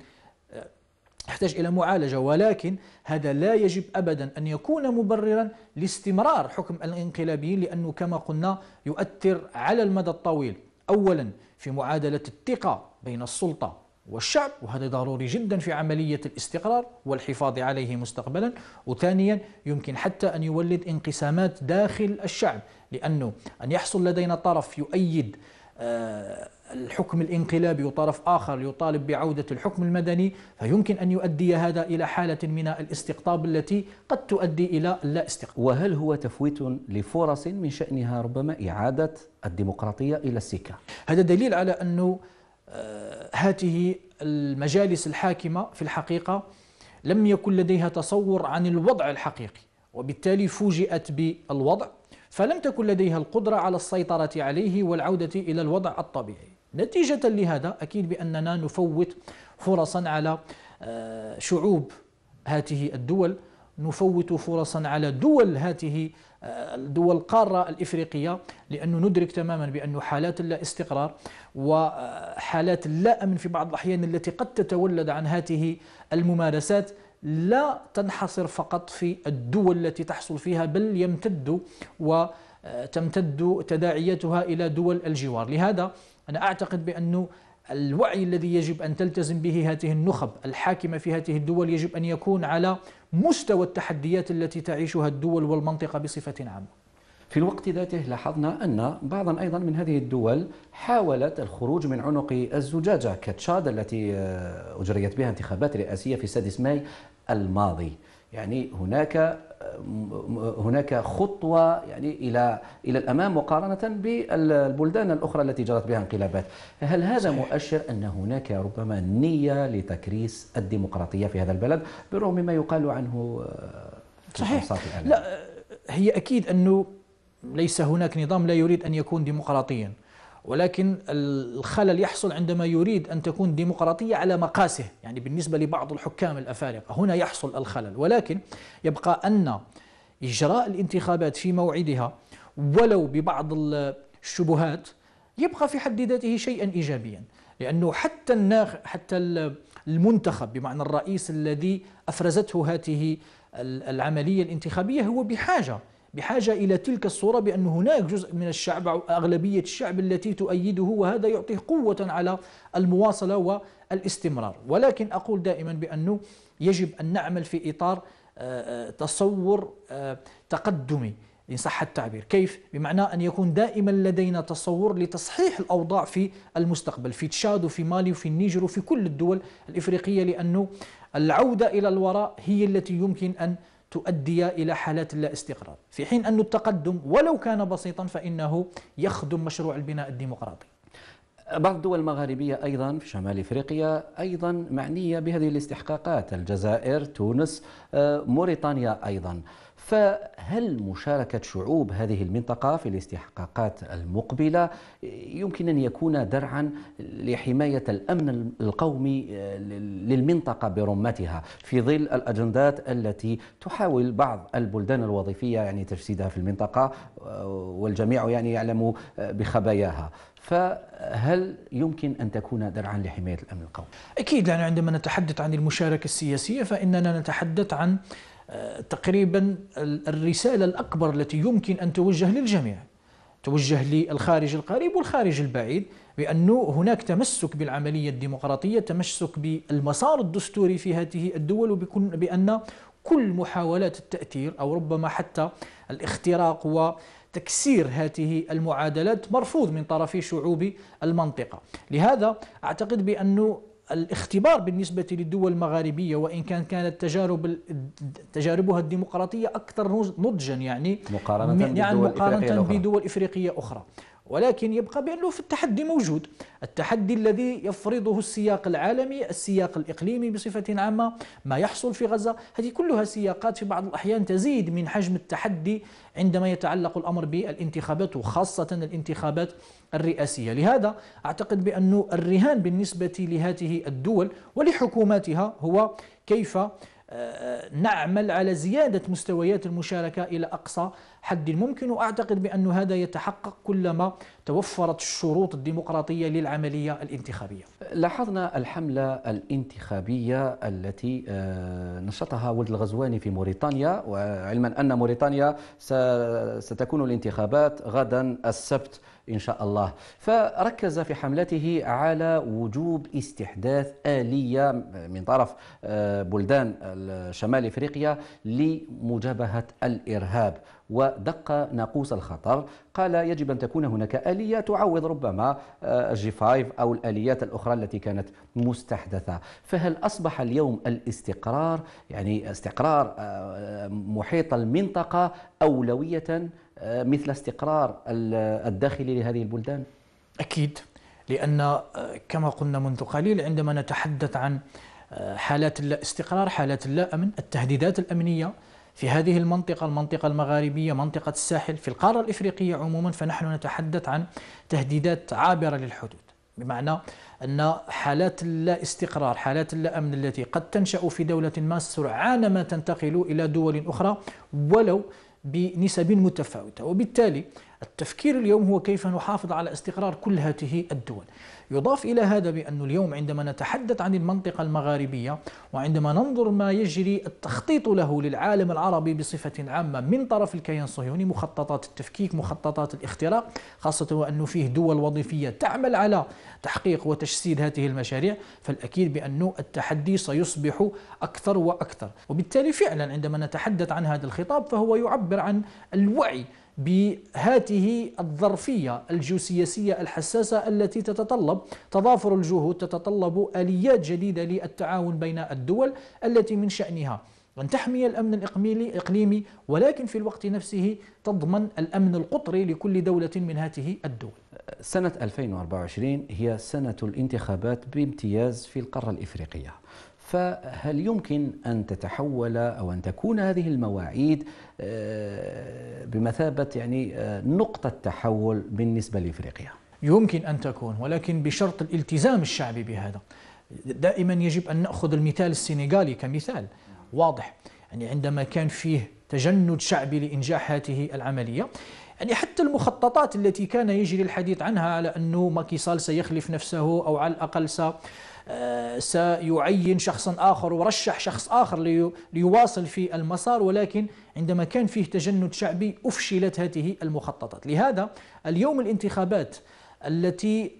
يحتاج إلى معالجة ولكن هذا لا يجب أبدا أن يكون مبررا لاستمرار حكم الانقلابيين لأنه كما قلنا يؤثر على المدى الطويل أولا في معادلة الثقة بين السلطة والشعب وهذا ضروري جدا في عملية الاستقرار والحفاظ عليه مستقبلا وثانيا يمكن حتى أن يولد انقسامات داخل الشعب لأنه أن يحصل لدينا طرف يؤيد آه الحكم الانقلابي وطرف آخر يطالب بعودة الحكم المدني فيمكن أن يؤدي هذا إلى حالة من الاستقطاب التي قد تؤدي إلى لا استقطاب وهل هو تفويت لفرص من شأنها ربما إعادة الديمقراطية إلى السكة هذا دليل على أنه آه، هاته المجالس الحاكمة في الحقيقة لم يكن لديها تصور عن الوضع الحقيقي وبالتالي فوجئت بالوضع فلم تكن لديها القدرة على السيطرة عليه والعودة إلى الوضع الطبيعي نتيجة لهذا أكيد بأننا نفوت فرصا على آه، شعوب هذه الدول نفوت فرصا على دول هذه آه، دول القارة الإفريقية لأنه ندرك تماما بأن حالات اللا استقرار وحالات آه، اللا أمن في بعض الأحيان التي قد تتولد عن هذه الممارسات لا تنحصر فقط في الدول التي تحصل فيها بل يمتد وتمتد تداعياتها إلى دول الجوار لهذا أنا أعتقد بأنه الوعي الذي يجب أن تلتزم به هذه النخب الحاكمة في هذه الدول يجب أن يكون على مستوى التحديات التي تعيشها الدول والمنطقة بصفة عامة في الوقت ذاته لاحظنا أن بعضا أيضا من هذه الدول حاولت الخروج من عنق الزجاجة كتشاد التي آه، أجريت بها انتخابات رئاسية في 6 ماي الماضي يعني هناك هناك خطوة يعني إلى إلى الأمام مقارنة بالبلدان الأخرى التي جرت بها انقلابات هل هذا صحيح. مؤشر أن هناك ربما نية لتكريس الديمقراطية في هذا البلد بالرغم مما يقال عنه آه، صحيح لا هي أكيد أنه ليس هناك نظام لا يريد أن يكون ديمقراطيا ولكن الخلل يحصل عندما يريد أن تكون ديمقراطية على مقاسه يعني بالنسبة لبعض الحكام الأفارقة هنا يحصل الخلل ولكن يبقى أن إجراء الانتخابات في موعدها ولو ببعض الشبهات يبقى في حد ذاته شيئا إيجابيا لأنه حتى الناخ حتى المنتخب بمعنى الرئيس الذي أفرزته هذه العملية الانتخابية هو بحاجة بحاجة إلى تلك الصورة بأن هناك جزء من الشعب أو أغلبية الشعب التي تؤيده وهذا يعطيه قوة على المواصلة والاستمرار ولكن أقول دائما بأنه يجب أن نعمل في إطار آه، آه، تصور آه، تقدمي إن صح التعبير كيف؟ بمعنى أن يكون دائما لدينا تصور لتصحيح الأوضاع في المستقبل في تشاد وفي مالي وفي النيجر وفي كل الدول الإفريقية لأنه العودة إلى الوراء هي التي يمكن أن تؤدي إلى حالات لا استقرار في حين أن التقدم ولو كان بسيطا فإنه يخدم مشروع البناء الديمقراطي بعض الدول المغاربية أيضا في شمال إفريقيا أيضا معنية بهذه الاستحقاقات الجزائر تونس آه، موريتانيا أيضا فهل مشاركة شعوب هذه المنطقة في الاستحقاقات المقبلة يمكن أن يكون درعا لحماية الأمن القومي آه، للمنطقة برمتها في ظل الأجندات التي تحاول بعض البلدان الوظيفية يعني تجسيدها في المنطقة آه، والجميع يعني يعلم آه، بخباياها فهل يمكن أن تكون درعا لحماية الأمن القومي؟ أكيد يعني عندما نتحدث عن المشاركة السياسية فإننا نتحدث عن تقريبا الرسالة الأكبر التي يمكن أن توجه للجميع توجه للخارج القريب والخارج البعيد بأنه هناك تمسك بالعملية الديمقراطية تمسك بالمسار الدستوري في هذه الدول وبأن كل محاولات التأثير أو ربما حتى الاختراق وتكسير هذه المعادلات مرفوض من طرف شعوب المنطقة لهذا أعتقد بأنه الاختبار بالنسبة للدول المغاربية وإن كان كانت تجارب تجاربها الديمقراطية أكثر نضجا يعني مقارنة يعني بدول, مقارنة إفريقية, بدول إفريقية أخرى ولكن يبقى بأنه في التحدي موجود التحدي الذي يفرضه السياق العالمي السياق الإقليمي بصفة عامة ما يحصل في غزة هذه كلها سياقات في بعض الأحيان تزيد من حجم التحدي عندما يتعلق الأمر بالانتخابات وخاصة الانتخابات الرئاسية لهذا أعتقد بأن الرهان بالنسبة لهذه الدول ولحكوماتها هو كيف آه، نعمل على زيادة مستويات المشاركة إلى أقصى حد ممكن وأعتقد بأن هذا يتحقق كلما توفرت الشروط الديمقراطية للعملية الانتخابية لاحظنا الحملة الانتخابية التي آه، نشطها ولد الغزواني في موريتانيا وعلما أن موريتانيا ستكون الانتخابات غدا السبت إن شاء الله فركز في حملته على وجوب استحداث آلية من طرف آه، بلدان شمال إفريقيا لمجابهة الإرهاب ودق ناقوس الخطر قال يجب أن تكون هناك آلية تعوض ربما آه، جي 5 أو الآليات الأخرى التي كانت مستحدثة فهل أصبح اليوم الاستقرار يعني استقرار آه، محيط المنطقة أولوية آه، مثل استقرار الداخلي لهذه البلدان؟ اكيد لان آه، كما قلنا منذ قليل عندما نتحدث عن آه، حالات اللا استقرار حالات اللا امن التهديدات الامنيه في هذه المنطقة المنطقة المغاربية منطقة الساحل في القارة الإفريقية عموما فنحن نتحدث عن تهديدات عابرة للحدود بمعنى أن حالات اللا استقرار حالات اللا أمن التي قد تنشأ في دولة ما سرعان ما تنتقل إلى دول أخرى ولو بنسب متفاوتة وبالتالي التفكير اليوم هو كيف نحافظ على استقرار كل هذه الدول يضاف إلى هذا بأن اليوم عندما نتحدث عن المنطقة المغاربية وعندما ننظر ما يجري التخطيط له للعالم العربي بصفة عامة من طرف الكيان الصهيوني مخططات التفكيك مخططات الاختراق خاصة وأنه فيه دول وظيفية تعمل على تحقيق وتجسيد هذه المشاريع فالأكيد بأن التحدي سيصبح أكثر وأكثر وبالتالي فعلا عندما نتحدث عن هذا الخطاب فهو يعبر عن الوعي بهاته الظرفية الجيوسياسية الحساسة التي تتطلب تضافر الجهود تتطلب آليات جديدة للتعاون بين الدول التي من شأنها أن تحمي الأمن الإقليمي ولكن في الوقت نفسه تضمن الأمن القطري لكل دولة من هذه الدول سنة 2024 هي سنة الانتخابات بامتياز في القارة الإفريقية فهل يمكن أن تتحول أو أن تكون هذه المواعيد آه، بمثابة يعني آه، نقطة تحول بالنسبة لإفريقيا؟ يمكن أن تكون ولكن بشرط الالتزام الشعبي بهذا دائما يجب أن نأخذ المثال السنغالي كمثال واضح يعني عندما كان فيه تجند شعبي لإنجاح هذه العملية يعني حتى المخططات التي كان يجري الحديث عنها على أنه ماكي سيخلف نفسه أو على الأقل سيعين شخصا آخر ورشح شخص آخر ليواصل في المسار ولكن عندما كان فيه تجند شعبي أفشلت هذه المخططات لهذا اليوم الانتخابات التي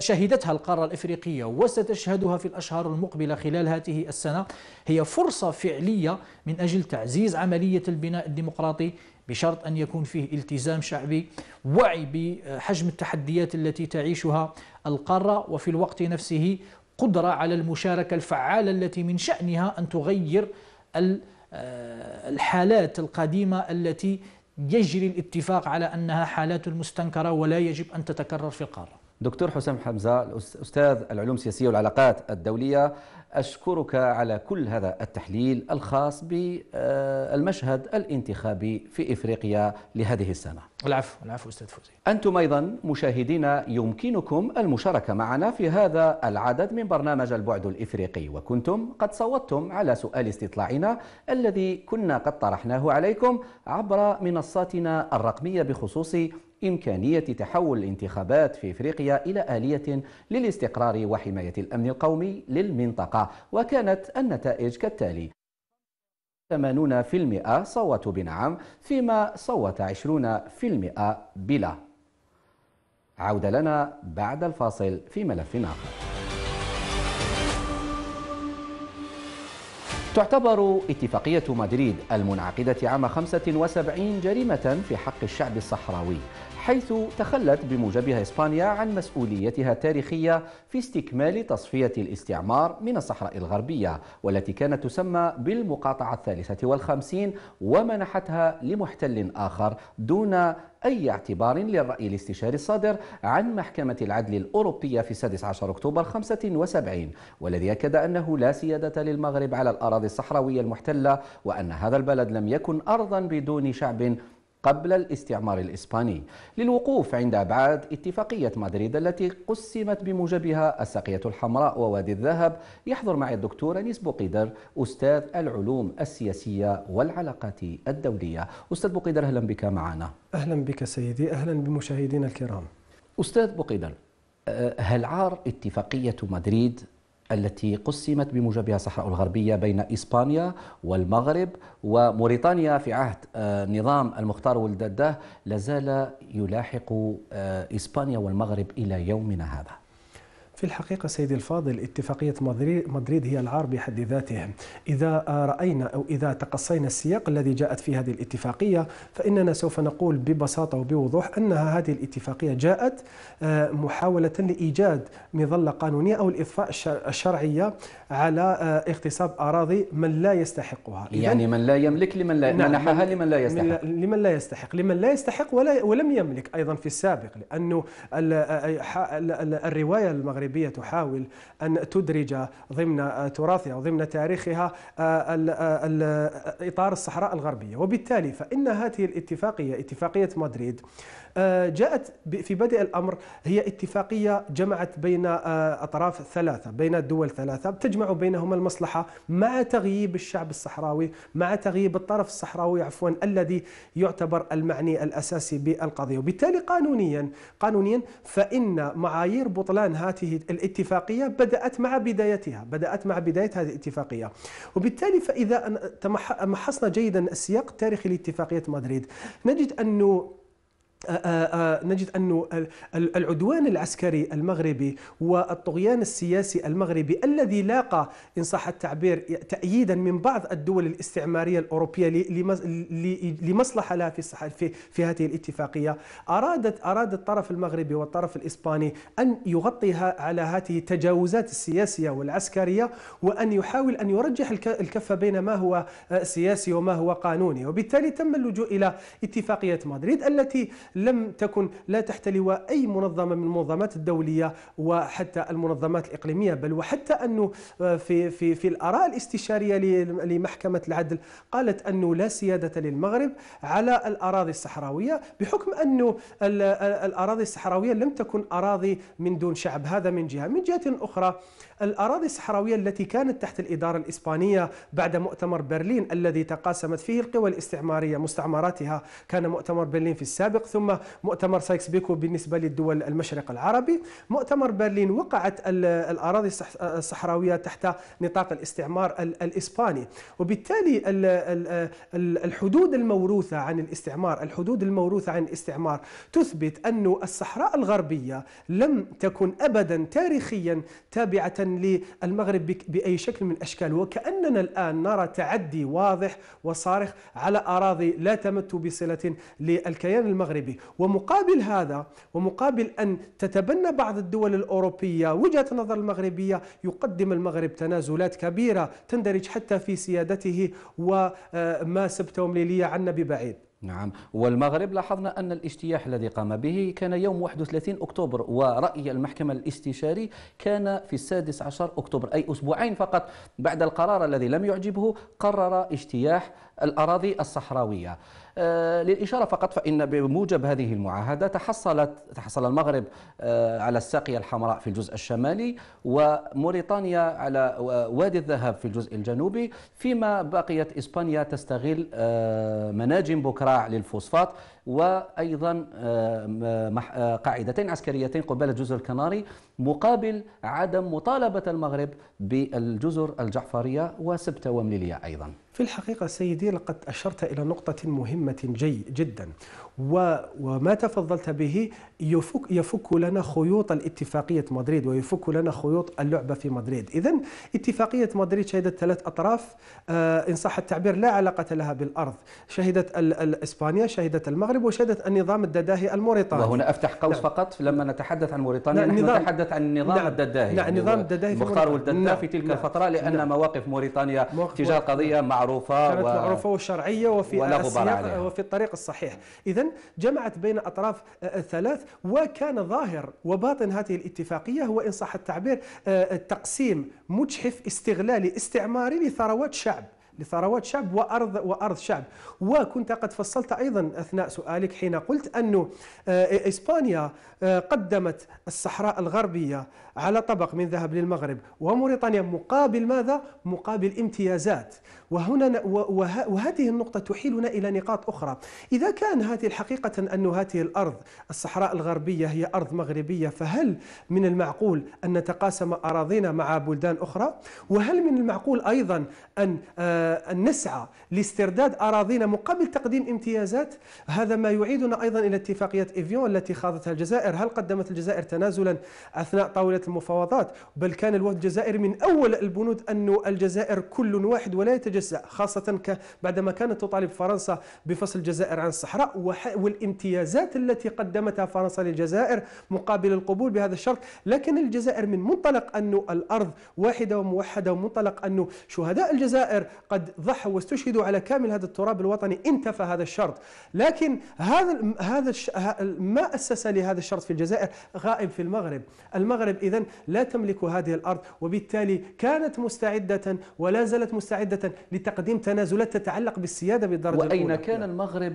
شهدتها القارة الإفريقية وستشهدها في الأشهر المقبلة خلال هذه السنة هي فرصة فعلية من أجل تعزيز عملية البناء الديمقراطي بشرط أن يكون فيه التزام شعبي وعي بحجم التحديات التي تعيشها القارة وفي الوقت نفسه قدرة على المشاركة الفعالة التي من شأنها أن تغير آه، الحالات القديمة التي يجري الاتفاق على أنها حالات مستنكرة ولا يجب أن تتكرر في القارة دكتور حسام حمزة أستاذ العلوم السياسية والعلاقات الدولية أشكرك على كل هذا التحليل الخاص بالمشهد الانتخابي في إفريقيا لهذه السنة العفو العفو أستاذ فوزي أنتم أيضا مشاهدينا يمكنكم المشاركة معنا في هذا العدد من برنامج البعد الإفريقي وكنتم قد صوتتم على سؤال استطلاعنا الذي كنا قد طرحناه عليكم عبر منصاتنا الرقمية بخصوص إمكانية تحول الانتخابات في إفريقيا إلى آلية للاستقرار وحماية الأمن القومي للمنطقة وكانت النتائج كالتالي 80% صوتوا بنعم فيما صوت 20% بلا عودة لنا بعد الفاصل في ملف آخر تعتبر اتفاقية مدريد المنعقدة عام 75 جريمة في حق الشعب الصحراوي حيث تخلت بموجبها إسبانيا عن مسؤوليتها التاريخية في استكمال تصفية الاستعمار من الصحراء الغربية والتي كانت تسمى بالمقاطعة الثالثة والخمسين ومنحتها لمحتل آخر دون أي اعتبار للرأي الاستشاري الصادر عن محكمة العدل الأوروبية في 16 أكتوبر 75 والذي أكد أنه لا سيادة للمغرب على الأراضي الصحراوية المحتلة وأن هذا البلد لم يكن أرضا بدون شعب قبل الاستعمار الإسباني للوقوف عند أبعاد اتفاقية مدريد التي قسمت بموجبها الساقية الحمراء ووادي الذهب يحضر معي الدكتور أنيس بوقيدر أستاذ العلوم السياسية والعلاقات الدولية أستاذ بوقيدر أهلا بك معنا أهلا بك سيدي أهلا بمشاهدينا الكرام أستاذ بوقيدر أه، هل عار اتفاقية مدريد التي قسمت بموجبها الصحراء الغربية بين إسبانيا والمغرب وموريتانيا في عهد آه، نظام المختار ولد الله لازال يلاحق آه، إسبانيا والمغرب إلى يومنا هذا في الحقيقة سيدي الفاضل اتفاقية مدريد هي العار بحد ذاته إذا رأينا أو إذا تقصينا السياق الذي جاءت في هذه الاتفاقية فإننا سوف نقول ببساطة وبوضوح أنها هذه الاتفاقية جاءت آه، محاولة لإيجاد مظلة قانونية أو الإضفاء الشرعية على آه، اغتصاب أراضي من لا يستحقها يعني من لا يملك لمن لا نعم منحها لمن لا يستحق لمن لا يستحق لمن لا يستحق ولا ولم يملك أيضا في السابق لأنه آه، الرواية المغربية المغربيه تحاول أن تدرج ضمن تراثها وضمن تاريخها آه، آه، آه، إطار الصحراء الغربية وبالتالي فإن هذه الاتفاقية اتفاقية مدريد آه، جاءت في بدء الأمر هي اتفاقية جمعت بين آه، أطراف ثلاثة بين الدول ثلاثة تجمع بينهما المصلحة مع تغييب الشعب الصحراوي مع تغييب الطرف الصحراوي عفوا الذي يعتبر المعني الأساسي بالقضية وبالتالي قانونيا قانونيا فإن معايير بطلان هذه الاتفاقية بدأت مع بدايتها بدأت مع بداية هذه الاتفاقية وبالتالي فإذا محصنا جيدا السياق التاريخي لاتفاقية مدريد نجد أنه نجد أن العدوان العسكري المغربي والطغيان السياسي المغربي الذي لاقى إن صح التعبير تأييدا من بعض الدول الاستعمارية الأوروبية لمصلحة لها في في هذه الاتفاقية أرادت أراد الطرف المغربي والطرف الإسباني أن يغطيها على هذه التجاوزات السياسية والعسكرية وأن يحاول أن يرجح الكفة بين ما هو سياسي وما هو قانوني وبالتالي تم اللجوء إلى اتفاقية مدريد التي لم تكن لا تحت لواء أي منظمة من المنظمات الدولية وحتى المنظمات الإقليمية بل وحتى أنه آه، في, في, في الآراء الاستشارية لمحكمة العدل قالت أنه لا سيادة للمغرب على الأراضي الصحراوية بحكم أنه الأراضي الصحراوية لم تكن أراضي من دون شعب هذا من جهة من جهة أخرى الأراضي الصحراوية التي كانت تحت الإدارة الإسبانية بعد مؤتمر برلين الذي تقاسمت فيه القوى الاستعمارية مستعمراتها كان مؤتمر برلين في السابق ثم ثم مؤتمر سايكس بيكو بالنسبة للدول المشرق العربي مؤتمر برلين وقعت الأراضي الصحراوية تحت نطاق الاستعمار الإسباني وبالتالي الحدود الموروثة عن الاستعمار الحدود الموروثة عن الاستعمار تثبت أن الصحراء الغربية لم تكن أبدا تاريخيا تابعة للمغرب بأي شكل من الأشكال وكأننا الآن نرى تعدي واضح وصارخ على أراضي لا تمت بصلة للكيان المغربي الأوروبي ومقابل هذا ومقابل أن تتبنى بعض الدول الأوروبية وجهة نظر المغربية يقدم المغرب تنازلات كبيرة تندرج حتى في سيادته وما آه، سبتهم ليلية عنا ببعيد نعم والمغرب لاحظنا أن الاجتياح الذي قام به كان يوم 31 أكتوبر ورأي المحكمة الاستشاري كان في السادس عشر أكتوبر أي أسبوعين فقط بعد القرار الذي لم يعجبه قرر اجتياح الأراضي الصحراوية آه، للإشارة فقط فإن بموجب هذه المعاهدة تحصلت تحصل المغرب آه، على الساقية الحمراء في الجزء الشمالي وموريتانيا على وادي الذهب في الجزء الجنوبي فيما بقيت إسبانيا تستغل آه، مناجم بكراع للفوسفات وأيضا آه، آه، قاعدتين عسكريتين قبالة جزر الكناري مقابل عدم مطالبة المغرب بالجزر الجعفرية وسبتة ومليلية أيضا في الحقيقة سيدي لقد أشرت إلى نقطة مهمة جي جدا وما تفضلت به يفك, يفك لنا خيوط الاتفاقية مدريد ويفك لنا خيوط اللعبة في مدريد إذا اتفاقية مدريد شهدت ثلاث أطراف آه، إن صح التعبير لا علاقة لها بالأرض شهدت إسبانيا شهدت المغرب وشهدت النظام الدداهي الموريتاني وهنا أفتح قوس نعم. فقط لما نتحدث عن موريتانيا نعم. نحن نظام. نتحدث عن النظام نعم. الدداهي نعم. النظام الدداهي مختار ولد نعم. في تلك نعم. الفترة لأن نعم. مواقف موريتانيا تجاه القضية معروفة كانت و... معروفة وشرعية وفي, وفي الطريق الصحيح إذا جمعت بين أطراف آه، الثلاث وكان ظاهر وباطن هذه الاتفاقية هو إن صح التعبير آه، تقسيم مجحف استغلالي استعماري لثروات شعب لثروات شعب وارض وارض شعب وكنت قد فصلت ايضا اثناء سؤالك حين قلت ان آه، اسبانيا آه، قدمت الصحراء الغربية على طبق من ذهب للمغرب وموريتانيا مقابل ماذا؟ مقابل امتيازات وهنا وهذه النقطة تحيلنا إلى نقاط أخرى إذا كان هذه الحقيقة أن هذه الأرض الصحراء الغربية هي أرض مغربية فهل من المعقول أن نتقاسم أراضينا مع بلدان أخرى؟ وهل من المعقول أيضا أن آه، نسعى لاسترداد أراضينا مقابل تقديم امتيازات؟ هذا ما يعيدنا أيضا إلى اتفاقية إيفيون التي خاضتها الجزائر الجزائر هل قدمت الجزائر تنازلا أثناء طاولة المفاوضات بل كان الوفد الجزائري من أول البنود أن الجزائر كل واحد ولا يتجزأ خاصة بعدما كانت تطالب فرنسا بفصل الجزائر عن الصحراء والامتيازات التي قدمتها فرنسا للجزائر مقابل القبول بهذا الشرط لكن الجزائر من منطلق أن الأرض واحدة وموحدة ومنطلق أن شهداء الجزائر قد ضحوا واستشهدوا على كامل هذا التراب الوطني انتفى هذا الشرط لكن هذا هذا ما أسس لهذا الشرط في الجزائر غائب في المغرب المغرب إذا لا تملك هذه الأرض وبالتالي كانت مستعدة ولا زالت مستعدة لتقديم تنازلات تتعلق بالسيادة بالدرجة وأين الأولى وأين كان المغرب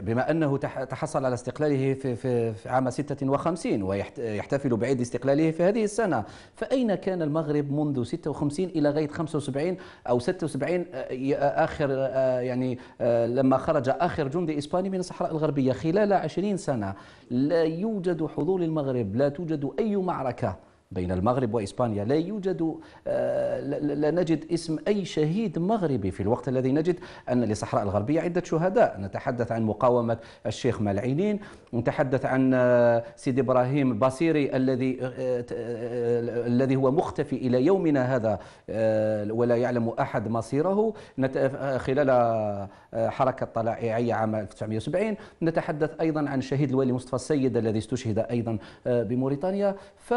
بما أنه تحصل على استقلاله في, في, في عام 56 ويحتفل بعيد استقلاله في هذه السنة فأين كان المغرب منذ 56 إلى غاية 75 أو 76 آه، آخر آه، يعني آه، لما خرج آخر جندي إسباني من الصحراء الغربية خلال 20 سنة لا يوجد حضور المغرب لا توجد أي معركة بين المغرب وإسبانيا لا يوجد آه، لا نجد اسم أي شهيد مغربي في الوقت الذي نجد أن لصحراء الغربية عدة شهداء نتحدث عن مقاومة الشيخ مالعينين نتحدث عن آه، سيدي إبراهيم البصيري الذي آه، الذي هو مختفي إلى يومنا هذا ولا يعلم أحد مصيره خلال حركة طلائعية عام 1970 نتحدث أيضا عن شهيد الوالي مصطفى السيد الذي استشهد أيضا بموريتانيا ف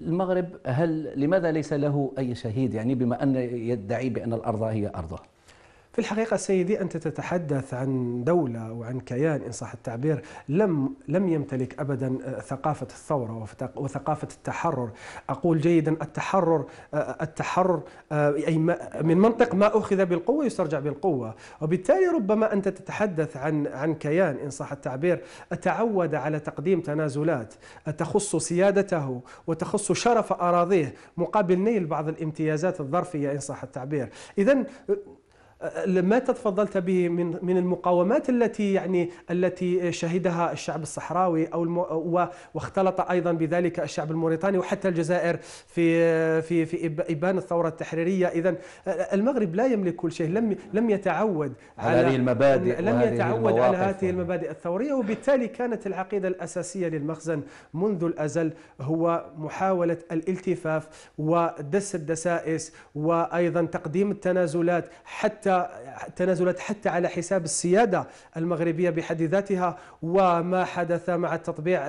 المغرب هل لماذا ليس له أي شهيد يعني بما أن يدعي بأن الأرض هي أرضه في الحقيقة سيدي أنت تتحدث عن دولة وعن كيان إن صح التعبير لم لم يمتلك أبدا آه، ثقافة الثورة وثقافة التحرر أقول جيدا التحرر آه، التحرر آه، أي من منطق ما أخذ بالقوة يسترجع بالقوة وبالتالي ربما أنت تتحدث عن عن كيان إن صح التعبير تعود على تقديم تنازلات تخص سيادته وتخص شرف أراضيه مقابل نيل بعض الامتيازات الظرفية إن صح التعبير إذا ما تفضلت به من من المقاومات التي يعني التي شهدها الشعب الصحراوي او المو واختلط ايضا بذلك الشعب الموريتاني وحتى الجزائر في في في ابان الثوره التحريريه اذا المغرب لا يملك كل شيء لم لم يتعود على هذه المبادئ لم يتعود على هذه المبادئ الثوريه وبالتالي كانت العقيده الاساسيه للمخزن منذ الازل هو محاوله الالتفاف ودس الدسائس وايضا تقديم التنازلات حتى تنازلات تنازلت حتى على حساب السيادة المغربية بحد ذاتها وما حدث مع التطبيع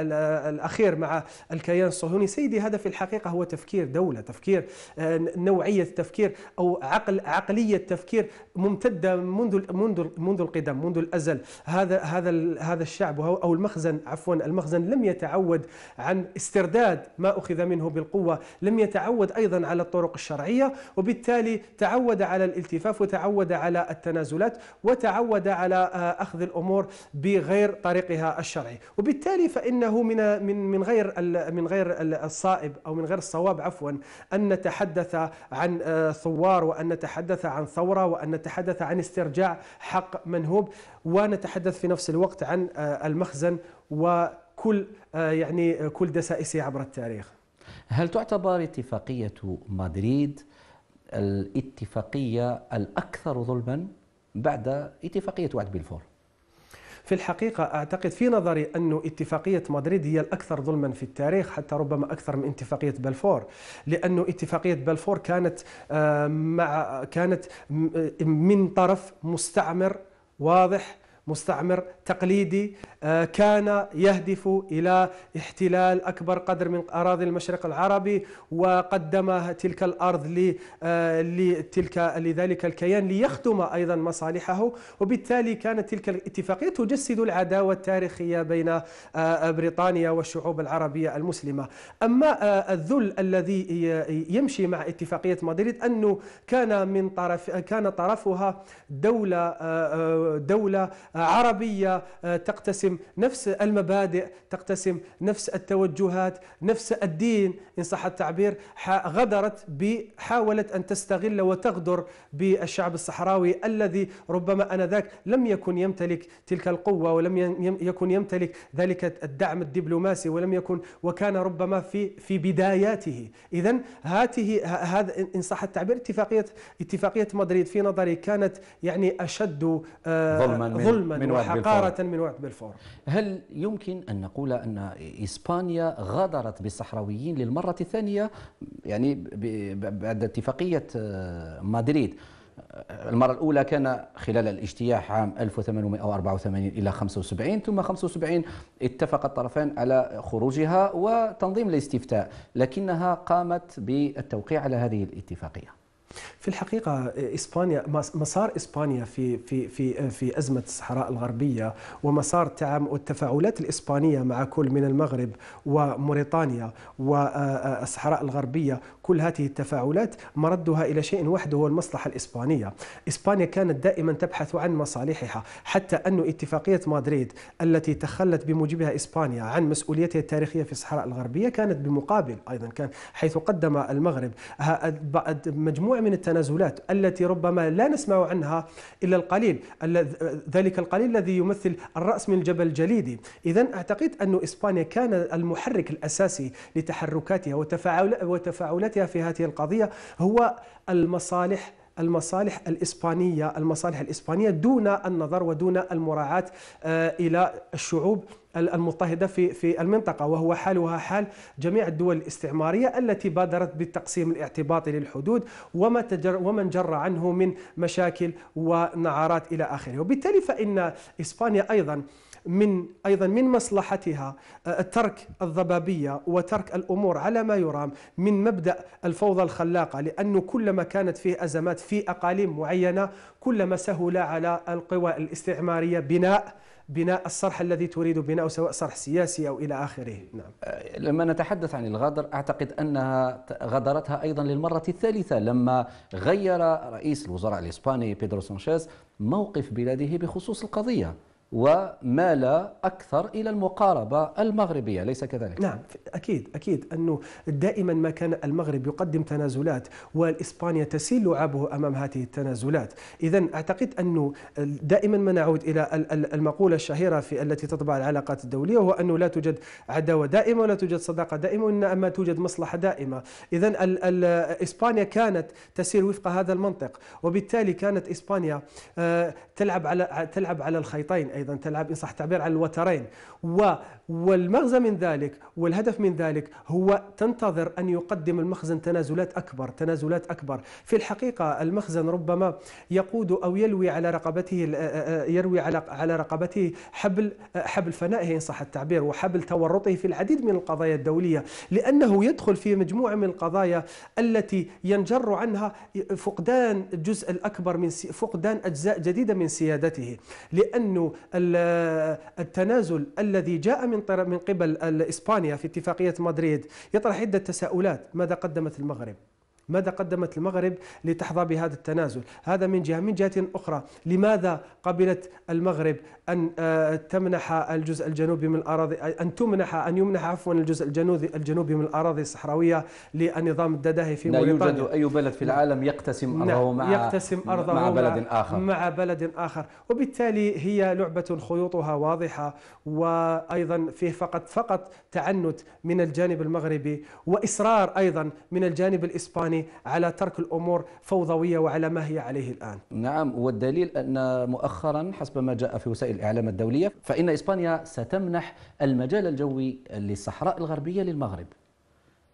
الأخير مع الكيان الصهيوني سيدي هذا في الحقيقة هو تفكير دولة تفكير آه، نوعية تفكير أو عقل عقلية تفكير ممتدة منذ منذ منذ القدم منذ الأزل هذا هذا هذا الشعب أو المخزن عفوا المخزن لم يتعود عن استرداد ما أخذ منه بالقوة لم يتعود أيضا على الطرق الشرعية وبالتالي تعود على الالتفاف وتعود تعود على التنازلات وتعود على آه، أخذ الأمور بغير طريقها الشرعي وبالتالي فإنه من من من غير من غير الصائب أو من غير الصواب عفوا أن نتحدث عن آه، ثوار وأن نتحدث عن ثورة وأن نتحدث عن استرجاع حق منهوب ونتحدث في نفس الوقت عن آه، المخزن وكل يعني كل دسائسه عبر التاريخ هل تعتبر اتفاقية مدريد الاتفاقية الأكثر ظلما بعد اتفاقية وعد بلفور في الحقيقة أعتقد في نظري أن اتفاقية مدريد هي الأكثر ظلما في التاريخ حتى ربما أكثر من اتفاقية بلفور لأن اتفاقية بلفور كانت آه، مع كانت آه، من طرف مستعمر واضح مستعمر تقليدي آه، كان يهدف إلى احتلال أكبر قدر من أراضي المشرق العربي وقدم تلك الأرض لتلك آه، لذلك الكيان ليخدم أيضا مصالحه وبالتالي كانت تلك الاتفاقية تجسد العداوة التاريخية بين آه، بريطانيا والشعوب العربية المسلمة أما الذل الذي يمشي مع اتفاقية مدريد أنه كان من طرف كان طرفها دولة دولة آه، عربية آه، تقتسم نفس المبادئ تقتسم نفس التوجهات نفس الدين إن صح التعبير غدرت حاولت أن تستغل وتغدر بالشعب الصحراوي الذي ربما أنذاك لم يكن يمتلك تلك القوة ولم يكن يمتلك ذلك الدعم الدبلوماسي ولم يكن وكان ربما في في بداياته إذا هاته هذا إن صح التعبير اتفاقية اتفاقية مدريد في نظري كانت يعني أشد آه، ظلما, ظلما ظلما من وحقارة من وعد بالفور هل يمكن أن نقول أن إسبانيا غادرت بالصحراويين للمرة الثانية يعني بعد اتفاقية آه، مدريد المرة الأولى كان خلال الاجتياح عام 1884 إلى 75 ثم 75 اتفق الطرفان على خروجها وتنظيم الاستفتاء لكنها قامت بالتوقيع على هذه الاتفاقية في الحقيقه اسبانيا مسار اسبانيا في في في في ازمه الصحراء الغربيه ومسار التفاعلات الاسبانيه مع كل من المغرب وموريتانيا والصحراء الغربيه كل هذه التفاعلات مردها الى شيء واحد هو المصلحه الاسبانيه اسبانيا كانت دائما تبحث عن مصالحها حتى ان اتفاقيه مدريد التي تخلت بموجبها اسبانيا عن مسؤوليتها التاريخيه في الصحراء الغربيه كانت بمقابل ايضا كان حيث قدم المغرب مجموعه من التنازلات التي ربما لا نسمع عنها إلا القليل ذلك القليل الذي يمثل الرأس من الجبل الجليدي إذا أعتقد أن إسبانيا كان المحرك الأساسي لتحركاتها وتفاعلاتها في هذه القضية هو المصالح المصالح الإسبانية المصالح الإسبانية دون النظر ودون المراعاة آه، إلى الشعوب المضطهدة في في المنطقة وهو حالها حال جميع الدول الاستعمارية التي بادرت بالتقسيم الاعتباطي للحدود وما تجر ومن جر عنه من مشاكل ونعارات إلى آخره وبالتالي فإن إسبانيا أيضا من ايضا من مصلحتها آه، ترك الضبابيه وترك الامور على ما يرام من مبدا الفوضى الخلاقه لانه كلما كانت فيه ازمات في اقاليم معينه كلما سهل على القوى الاستعماريه بناء بناء الصرح الذي تريد بناءه سواء صرح سياسي أو إلى آخره نعم. أه، لما نتحدث عن الغدر أعتقد أنها غدرتها أيضا للمرة الثالثة لما غير رئيس الوزراء الإسباني بيدرو سانشيز موقف بلاده بخصوص القضية ومال أكثر إلى المقاربة المغربية ليس كذلك؟ نعم أكيد أكيد أنه دائما ما كان المغرب يقدم تنازلات والإسبانيا تسيل لعابه أمام هذه التنازلات إذا أعتقد أنه دائما ما نعود إلى المقولة الشهيرة في التي تطبع العلاقات الدولية وهو أنه لا توجد عداوة دائمة ولا توجد صداقة دائمة وإنما توجد مصلحة دائمة إذا إسبانيا كانت تسير وفق هذا المنطق وبالتالي كانت إسبانيا آه، تلعب على تلعب على الخيطين أيضا تلعب إن صح التعبير على الوترين و والمغزى من ذلك والهدف من ذلك هو تنتظر أن يقدم المخزن تنازلات أكبر تنازلات أكبر في الحقيقة المخزن ربما يقود أو يلوي على رقبته يروي على على رقبته حبل حبل فنائه إن صح التعبير وحبل تورطه في العديد من القضايا الدولية لأنه يدخل في مجموعة من القضايا التي ينجر عنها فقدان الجزء الأكبر من فقدان أجزاء جديدة من سيادته لأنه التنازل الذي جاء من من قبل اسبانيا في اتفاقيه مدريد يطرح عده تساؤلات ماذا قدمت المغرب ماذا قدمت المغرب لتحظى بهذا التنازل هذا من جهة من جهة أخرى لماذا قبلت المغرب أن آه، تمنح الجزء الجنوبي من الأراضي أن تمنح أن يمنح عفوا الجزء الجنوبي الجنوبي من الأراضي الصحراوية للنظام الدداهي في موريتانيا لا يوجد أي بلد في العالم يقتسم نعم، أرضه مع يقتسم أرضه مع بلد آخر مع بلد آخر وبالتالي هي لعبة خيوطها واضحة وأيضا فيه فقط فقط تعنت من الجانب المغربي وإصرار أيضا من الجانب الإسباني يعني على ترك الأمور فوضوية وعلى ما هي عليه الآن نعم والدليل أن مؤخرا حسب ما جاء في وسائل الإعلام الدولية فإن إسبانيا ستمنح المجال الجوي للصحراء الغربية للمغرب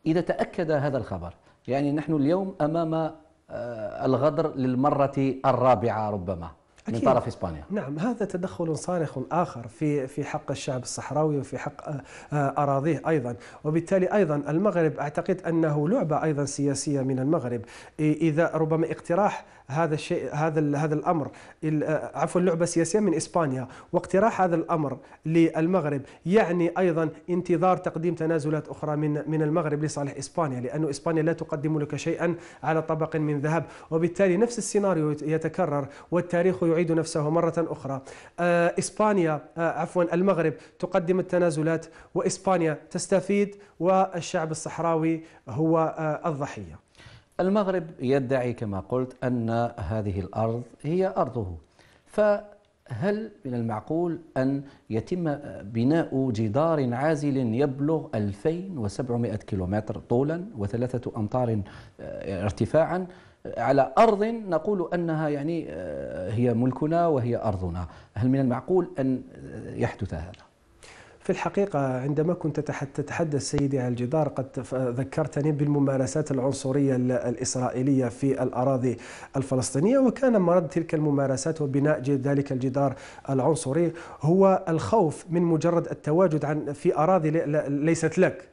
إذا تأكد هذا الخبر يعني نحن اليوم أمام آه، الغدر للمرة الرابعة ربما من طرف اسبانيا نعم هذا تدخل صارخ اخر في في حق الشعب الصحراوي وفي حق آه، آه، اراضيه ايضا وبالتالي ايضا المغرب اعتقد انه لعبه ايضا سياسيه من المغرب اذا ربما اقتراح هذا الشيء هذا هذا الامر آه، عفوا اللعبه السياسيه من اسبانيا واقتراح هذا الامر للمغرب يعني ايضا انتظار تقديم تنازلات اخرى من من المغرب لصالح اسبانيا لانه اسبانيا لا تقدم لك شيئا على طبق من ذهب وبالتالي نفس السيناريو يتكرر والتاريخ يعيد نفسه مرة أخرى آه، إسبانيا آه، عفوا المغرب تقدم التنازلات وإسبانيا تستفيد والشعب الصحراوي هو آه، الضحية المغرب يدعي كما قلت أن هذه الأرض هي أرضه فهل من المعقول أن يتم بناء جدار عازل يبلغ 2700 كيلومتر طولا وثلاثة أمتار ارتفاعا على أرض نقول أنها يعني آه، هي ملكنا وهي أرضنا هل من المعقول أن آه، يحدث هذا؟ في الحقيقة عندما كنت تتحدث سيدي عن الجدار قد ذكرتني بالممارسات العنصرية الإسرائيلية في الأراضي الفلسطينية وكان مرد تلك الممارسات وبناء ذلك الجدار العنصري هو الخوف من مجرد التواجد عن في أراضي ليست لك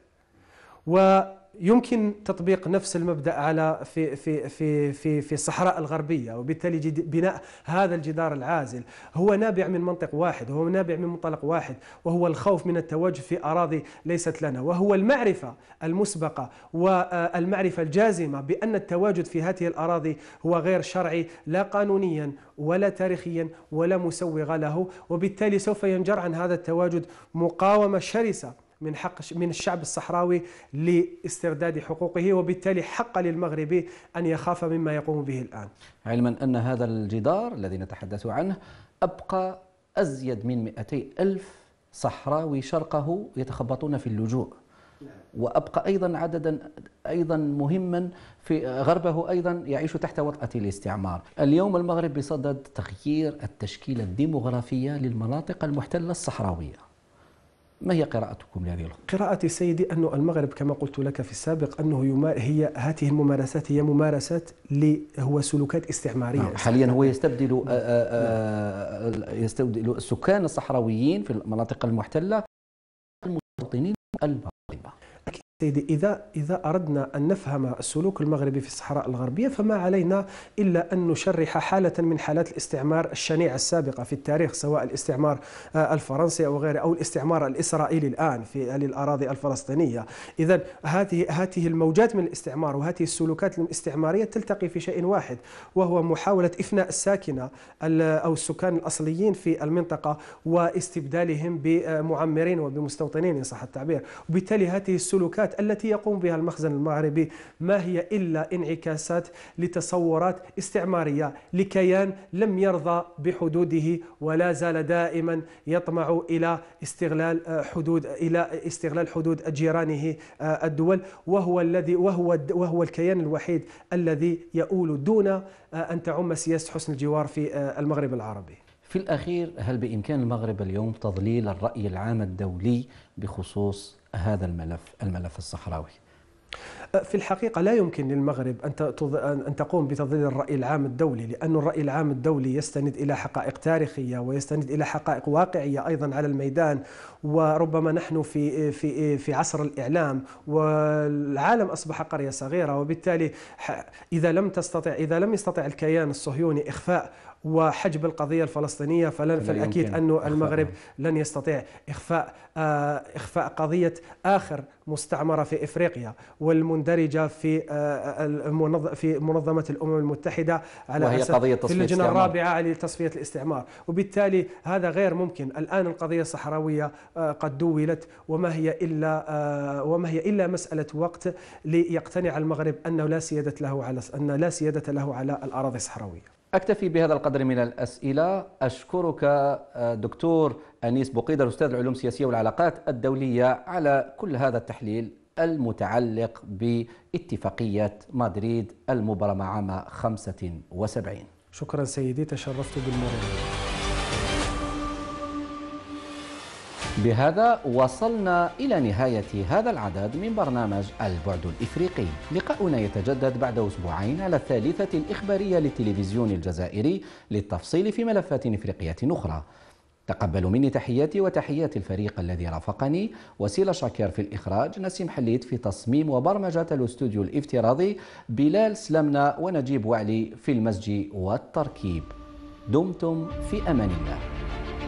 و يمكن تطبيق نفس المبدا على في في في في في الصحراء الغربيه وبالتالي بناء هذا الجدار العازل هو نابع من منطق واحد وهو نابع من منطلق واحد وهو الخوف من التواجد في اراضي ليست لنا وهو المعرفه المسبقه والمعرفه الجازمه بان التواجد في هذه الاراضي هو غير شرعي لا قانونيا ولا تاريخيا ولا مسوغ له وبالتالي سوف ينجر عن هذا التواجد مقاومه شرسه من حق من الشعب الصحراوي لاسترداد حقوقه وبالتالي حق للمغربي أن يخاف مما يقوم به الآن علما أن هذا الجدار الذي نتحدث عنه أبقى أزيد من 200 ألف صحراوي شرقه يتخبطون في اللجوء وابقى ايضا عددا ايضا مهما في غربه ايضا يعيش تحت وطاه الاستعمار. اليوم المغرب بصدد تغيير التشكيله الديموغرافيه للمناطق المحتله الصحراويه. ما هي قراءتكم لهذه الخطة؟ قراءتي سيدي أن المغرب كما قلت لك في السابق أنه يمار هي هذه الممارسات هي ممارسات اللي هو سلوكات استعمارية نعم. حاليا هو يستبدل آه، آه، آه، يستبدل السكان الصحراويين في المناطق المحتلة المستوطنين المغاربة سيدي إذا إذا أردنا أن نفهم السلوك المغربي في الصحراء الغربية فما علينا إلا أن نشرح حالة من حالات الاستعمار الشنيعة السابقة في التاريخ سواء الاستعمار آه، الفرنسي أو غيره أو الاستعمار الإسرائيلي الآن في الأراضي الفلسطينية إذا هذه هذه الموجات من الاستعمار وهذه السلوكات الاستعمارية تلتقي في شيء واحد وهو محاولة إفناء الساكنة أو السكان الأصليين في المنطقة واستبدالهم بمعمرين وبمستوطنين إن صح التعبير وبالتالي هذه السلوكات العمليات التي يقوم بها المخزن المغربي ما هي إلا انعكاسات لتصورات استعمارية لكيان لم يرضى بحدوده ولا زال دائما يطمع إلى استغلال آه، حدود إلى استغلال حدود جيرانه آه، الدول وهو الذي وهو وهو الكيان الوحيد الذي يؤول دون آه، أن تعم سياسة حسن الجوار في المغرب العربي في الأخير هل بإمكان المغرب اليوم تضليل الرأي العام الدولي بخصوص هذا الملف الملف الصحراوي أه، في الحقيقة لا يمكن للمغرب أن تقوم بتضليل الرأي العام الدولي لأن الرأي العام الدولي يستند إلى حقائق تاريخية ويستند إلى حقائق واقعية أيضا على الميدان وربما نحن في في في عصر الإعلام والعالم أصبح قرية صغيرة وبالتالي إذا لم تستطع إذا لم يستطع الكيان الصهيوني إخفاء وحجب القضية الفلسطينية فلن فالأكيد أن المغرب لن يستطيع إخفاء آه، إخفاء قضية آخر مستعمرة في إفريقيا والمندرجة في آه، في منظمة الأمم المتحدة على وهي قضية في اللجنة الرابعة لتصفية الاستعمار وبالتالي هذا غير ممكن الآن القضية الصحراوية آه، قد دولت وما هي إلا وما هي إلا مسألة وقت ليقتنع المغرب أنه لا سيادة له على أن لا سيادة له على الأراضي الصحراوية أكتفي بهذا القدر من الأسئلة أشكرك آه، دكتور أنيس بقيدر أستاذ العلوم السياسية والعلاقات الدولية على كل هذا التحليل المتعلق باتفاقية مدريد المبرمة عام 75 شكرا سيدي تشرفت بالمرور بهذا وصلنا إلى نهاية هذا العدد من برنامج البعد الإفريقي لقاؤنا يتجدد بعد أسبوعين على الثالثة الإخبارية للتلفزيون الجزائري للتفصيل في ملفات إفريقية أخرى تقبلوا مني تحياتي وتحيات الفريق الذي رافقني وسيلة شاكر في الإخراج نسيم حليت في تصميم وبرمجة الاستوديو الافتراضي بلال سلمنا ونجيب وعلي في المسج والتركيب دمتم في أمان الله